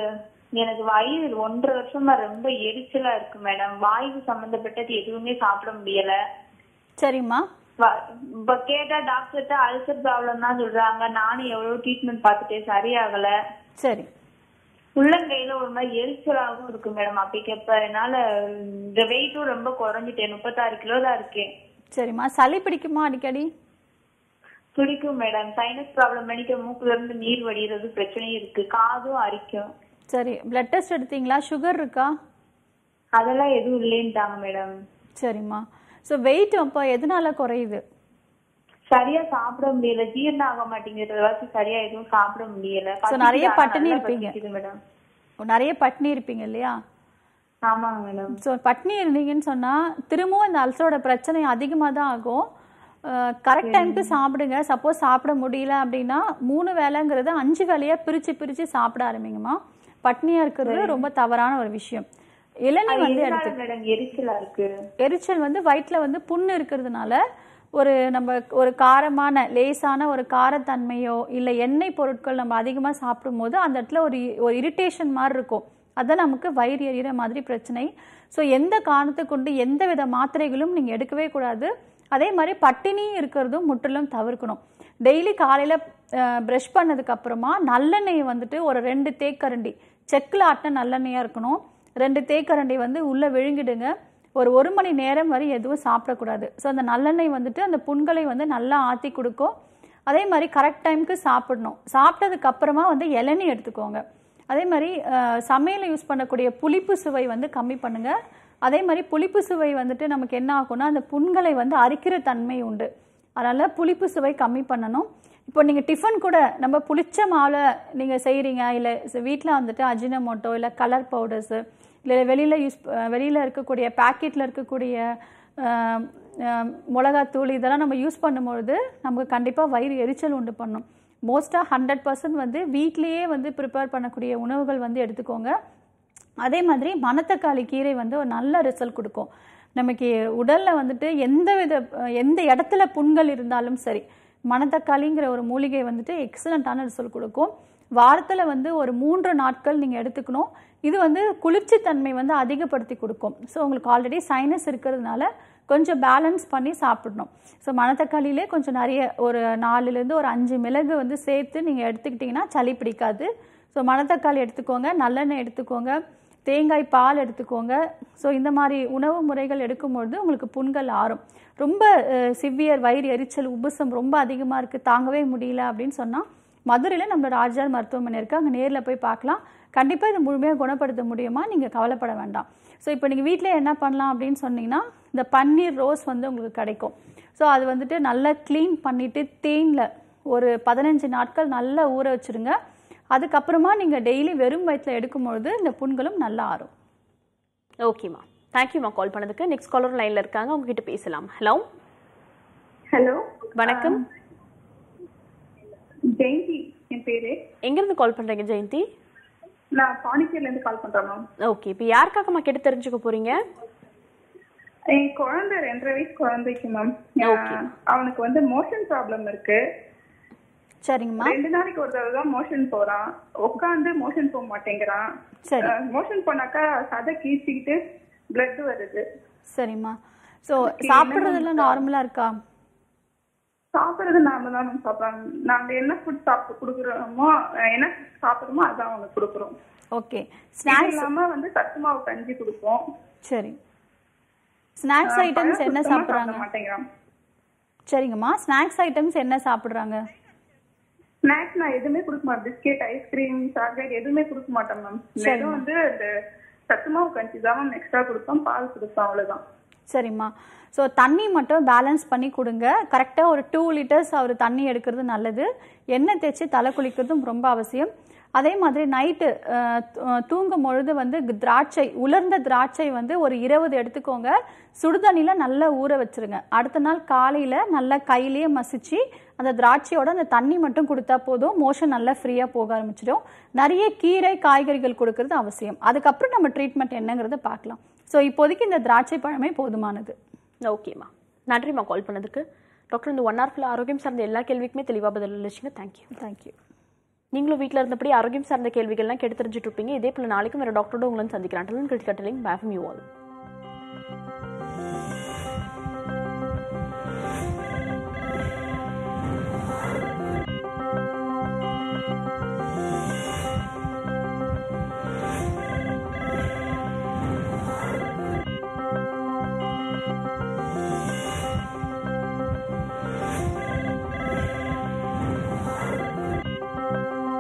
Speaker 2: எனக்கு வயிறு ஒன்றரை வருஷமா ரொம்ப எரிச்சலா இருக்கு மேடம் வாய்வு சம்பந்தப்பட்டது எதுவுமே சாப்பிட முடியல சரிம்மா இப்போ கேட்டா டாக்டர்கிட்ட அல்சர் ப்ராப்ளம் தான் சொல்றாங்க நானும் எவ்வளவு ட்ரீட்மெண்ட் பார்த்துட்டேன் சரியாகல சரி உள்ளங்கையில ஒரு மாதிரி எரிச்சலாகவும் இருக்கு மேடம் கேப்ப என்னால இந்த வெயிட்டும் ரொம்ப குறைஞ்சிட்டேன் முப்பத்தாறு கிலோ தான் இருக்கேன் சரிம்மா சளி பிடிக்குமா அடிக்கடி பிடிக்கும் மேடம் சைனஸ் ப்ராப்ளம் பண்ணிக்க மூக்குல இருந்து நீர் வடிகிறது பிரச்சனையும் இருக்கு காதும் அரிக்கும் சரி பிளட் டெஸ்ட் எடுத்தீங்களா சுகர் இருக்கா அதெல்லாம் எதுவும் இல்லைன்ட்டாங்க மேடம் சரிம்மா ஸோ வெயிட் அப்போ எதனால குறையுது சரியா சாப்பிட முடியல ஜீரணம் ஆக மாட்டேங்கிறது சரியா எதுவும் சாப்பிட முடியல சோ நிறைய பட்டினி இருப்பீங்க மேடம் நிறைய பட்டினி இருப்பீங்க இல்லையா ஆமாங்க மேடம் சோ பட்னி இருந்தீங்கன்னு சொன்னா திரும்பவும் இந்த அல்சரோட பிரச்சனை அதிகமா தான் ஆகும் கரெக்ட் டைமுக்கு சாப்பிடுங்க சப்போஸ் சாப்பிட முடியல அப்படின்னா மூணு வேலைங்கிறது அஞ்சு வேலையாக பிரித்து பிரித்து சாப்பிட ஆரம்பிங்கம்மா பட்னியாக இருக்கிறது ரொம்ப தவறான ஒரு விஷயம் இளநீ வந்து எரிச்சலா இருக்கு எரிச்சல் வந்து வயிற்றுல வந்து புண்ணு இருக்கிறதுனால ஒரு நம்ம ஒரு காரமான லேசான ஒரு காரத்தன்மையோ இல்லை எண்ணெய் பொருட்கள் நம்ம அதிகமாக சாப்பிடும் போது அந்த இடத்துல ஒரு ஒரு இரிட்டேஷன் மாதிரி இருக்கும் அதான் நமக்கு வயிறு எறிகிற மாதிரி பிரச்சனை ஸோ எந்த காரணத்தை கொண்டு எந்த வித மாத்திரைகளும் நீங்கள் எடுக்கவே கூடாது அதே மாதிரி பட்டினி இருக்கிறதும் முற்றிலும் தவிர்க்கணும் டெய்லி காலையில் ப்ரஷ் பண்ணதுக்கப்புறமா நல்லெண்ணெயை வந்துட்டு ஒரு ரெண்டு தேக்கரண்டி செக்கில் ஆட்டின நல்லெண்ணெயாக இருக்கணும் ரெண்டு தேக்கரண்டி வந்து உள்ளே விழுங்கிடுங்க ஒரு ஒரு மணி நேரம் வரை எதுவும் சாப்பிடக்கூடாது ஸோ அந்த நல்லெண்ணெய் வந்துட்டு அந்த புண்களை வந்து நல்லா ஆற்றி கொடுக்கும் அதே மாதிரி கரெக்ட் டைமுக்கு சாப்பிடணும் சாப்பிட்டதுக்கு அப்புறமா வந்து இளநி எடுத்துக்கோங்க அதே மாதிரி சமையலில் யூஸ் பண்ணக்கூடிய புளிப்பு சுவை வந்து கம்மி பண்ணுங்கள் அதே மாதிரி புளிப்பு சுவை வந்துட்டு நமக்கு என்ன ஆகும்னா அந்த புண்களை வந்து அரிக்கிற தன்மை உண்டு அதனால் புளிப்பு சுவை கம்மி பண்ணணும் இப்போ நீங்கள் டிஃபன் கூட நம்ம புளிச்ச மாவில் நீங்கள் செய்கிறீங்க இல்லை வீட்டில் வந்துட்டு அஜினமோட்டோ இல்லை கலர் பவுடர்ஸு இல்லை வெளியில் யூஸ் வெளியில் இருக்கக்கூடிய பேக்கெட்டில் இருக்கக்கூடிய மிளகாத்தூள் இதெல்லாம் நம்ம யூஸ் பண்ணும்பொழுது நமக்கு கண்டிப்பாக வயிறு எரிச்சல் உண்டு பண்ணும் மோஸ்ட்டாக ஹண்ட்ரட் பர்சன்ட் வந்து வீட்லேயே வந்து ப்ரிப்பேர் பண்ணக்கூடிய உணவுகள் வந்து எடுத்துக்கோங்க அதே மாதிரி மணத்தக்காளி கீரை வந்து ஒரு நல்ல ரிசல்ட் கொடுக்கும் நமக்கு உடலில் வந்துட்டு எந்த வித எந்த இடத்துல புண்கள் இருந்தாலும் சரி மணத்தக்காளிங்கிற ஒரு மூலிகை வந்துட்டு எக்ஸலண்ட்டான ரிசல்ட் கொடுக்கும் வாரத்தில் வந்து ஒரு மூன்று நாட்கள் நீங்கள் எடுத்துக்கணும் இது வந்து குளிர்ச்சி தன்மை வந்து அதிகப்படுத்தி கொடுக்கும் ஸோ உங்களுக்கு ஆல்ரெடி சைனஸ் இருக்கிறதுனால கொஞ்சம் பேலன்ஸ் பண்ணி சாப்பிடணும் ஸோ மணத்தக்காளியிலே கொஞ்சம் நிறைய ஒரு நாலுலேருந்து ஒரு அஞ்சு மிளகு வந்து சேர்த்து நீங்கள் எடுத்துக்கிட்டிங்கன்னா சளி பிடிக்காது ஸோ மணத்தக்காளி எடுத்துக்கோங்க நல்லெண்ணெய் எடுத்துக்கோங்க தேங்காய் பால் எடுத்துக்கோங்க ஸோ இந்த மாதிரி உணவு முறைகள் எடுக்கும்பொழுது உங்களுக்கு புண்கள் ஆறும் ரொம்ப சிவியர் வயிறு எரிச்சல் உபசம் ரொம்ப அதிகமாக இருக்குது தாங்கவே முடியல அப்படின்னு சொன்னால் மதுரையில் நம்மளோட ஆர்ஜிஆர் மருத்துவமனை இருக்குது அங்கே நேரில் போய் பார்க்கலாம் கண்டிப்பாக இது முழுமையாக குணப்படுத்த முடியுமா நீங்கள் கவலைப்பட வேண்டாம் ஸோ இப்போ நீங்கள் வீட்டில் என்ன பண்ணலாம் அப்படின்னு சொன்னீங்கன்னா இந்த பன்னீர் ரோஸ் வந்து உங்களுக்கு கிடைக்கும் ஸோ அது வந்துட்டு நல்லா க்ளீன் பண்ணிவிட்டு தேனில் ஒரு பதினஞ்சு நாட்கள் நல்லா ஊற வச்சுருங்க அதுக்கப்புறமா நீங்கள் டெய்லி வெறும் வயிற்றில் எடுக்கும்பொழுது இந்த புண்களும் நல்லா ஆறும்
Speaker 1: ஓகேம்மா தேங்க்யூம்மா கால் பண்ணதுக்கு நெக்ஸ்ட் காலர் லைனில் இருக்காங்க உங்ககிட்ட பேசலாம் ஹலோ ஹலோ வணக்கம் ஜெயந்தி என் பேரு எங்க இருந்து கால் பண்றீங்க ஜெயந்தி நான் பாண்டிச்சேரில இருந்து கால் பண்றேன் மேம் ஓகே இப்போ யாருக்காகமா கேட்டு தெரிஞ்சுக்க போறீங்க
Speaker 2: என் குழந்தை ரெண்டரை வயசு குழந்தைக்கு மேம் அவனுக்கு வந்து மோஷன் ப்ராப்ளம் இருக்கு சரிங்கம்மா ரெண்டு நாளைக்கு ஒரு தடவை தான் மோஷன் போறான் உட்காந்து மோஷன் போக மாட்டேங்கிறான் மோஷன் போனாக்கா சதை கீச்சிக்கிட்டு பிளட் வருது சரிம்மா ஸோ சாப்பிட்றதுல நார்மலா இருக்கா சாப்பிடுறது நாம தான் மேம் சாப்பிட்றாங்க நாங்க என்ன ஃபுட் சாப்பிட்டு கொடுக்குறோமோ என்ன சாப்பிடுறோமோ அதான் அவங்க கொடுக்குறோம் ஓகே ஸ்நாக்ஸ் இல்லாம வந்து சத்துமாவு கஞ்சி கொடுப்போம் சரி ஸ்நாக்ஸ் ஐட்டம்ஸ் என்ன சாப்பிடுறாங்க மாட்டேங்கிறாங்க சரிங்கம்மா ஸ்நாக்ஸ் ஐட்டம்ஸ் என்ன சாப்பிடுறாங்க ஸ்நாக்ஸ் நான் எதுவுமே கொடுக்க மாட்டேன் பிஸ்கெட் ஐஸ்கிரீம் சாக்லேட் எதுவுமே
Speaker 3: கொடுக்க மாட்டேன் மேம் வெறும் வந்து இந்த சத்துமாவு கஞ்சி தான் மேம் எக்ஸ்ட்ரா கொடுப்போம் பால் கொடுப்போம் அவ்வளவுதான்
Speaker 2: சரிம்மா ஸோ தண்ணி மட்டும் பேலன்ஸ் பண்ணி கொடுங்க கரெக்டாக ஒரு டூ லிட்டர்ஸ் அவர் தண்ணி எடுக்கிறது நல்லது எண்ணெய் தேய்ச்சி தலை குளிக்கிறதும் ரொம்ப அவசியம் அதே மாதிரி நைட்டு தூங்கும் பொழுது வந்து திராட்சை உலர்ந்த திராட்சை வந்து ஒரு இருபது எடுத்துக்கோங்க சுடுதண்ணியில் நல்லா ஊற வச்சுருங்க அடுத்த நாள் காலையில் நல்லா கையிலேயே மசிச்சு அந்த திராட்சையோட அந்த தண்ணி மட்டும் கொடுத்தா போதும் மோஷன் நல்லா ஃப்ரீயாக போக ஆரம்பிச்சிடும் நிறைய கீரை காய்கறிகள் கொடுக்கறது அவசியம் அதுக்கப்புறம் நம்ம ட்ரீட்மெண்ட் என்னங்கிறத பார்க்கலாம் ஸோ இப்போதைக்கு இந்த திராட்சை
Speaker 1: பழமே போதுமானது ஓகேம்மா நன்றிம்மா கால் பண்ணதுக்கு டாக்டர் இந்த ஒன் ஹவர் ஆரோக்கியம் சார்ந்த எல்லா கேள்விக்குமே தெளிவாக பதில் அளிச்சிங்க தேங்க்யூ தேங்க்யூ நீங்களும் வீட்டில் இருந்தபடி ஆரோக்கியம் சார்ந்த கேள்விகள்லாம் கெடுத்துரிஞ்சிட்டு இருப்பீங்க இதே போல் நாளைக்கும் வேறு டாக்டரோட உங்களை சந்திக்கிறான் கட்டலிங் பேஃபம் யூ ஆல்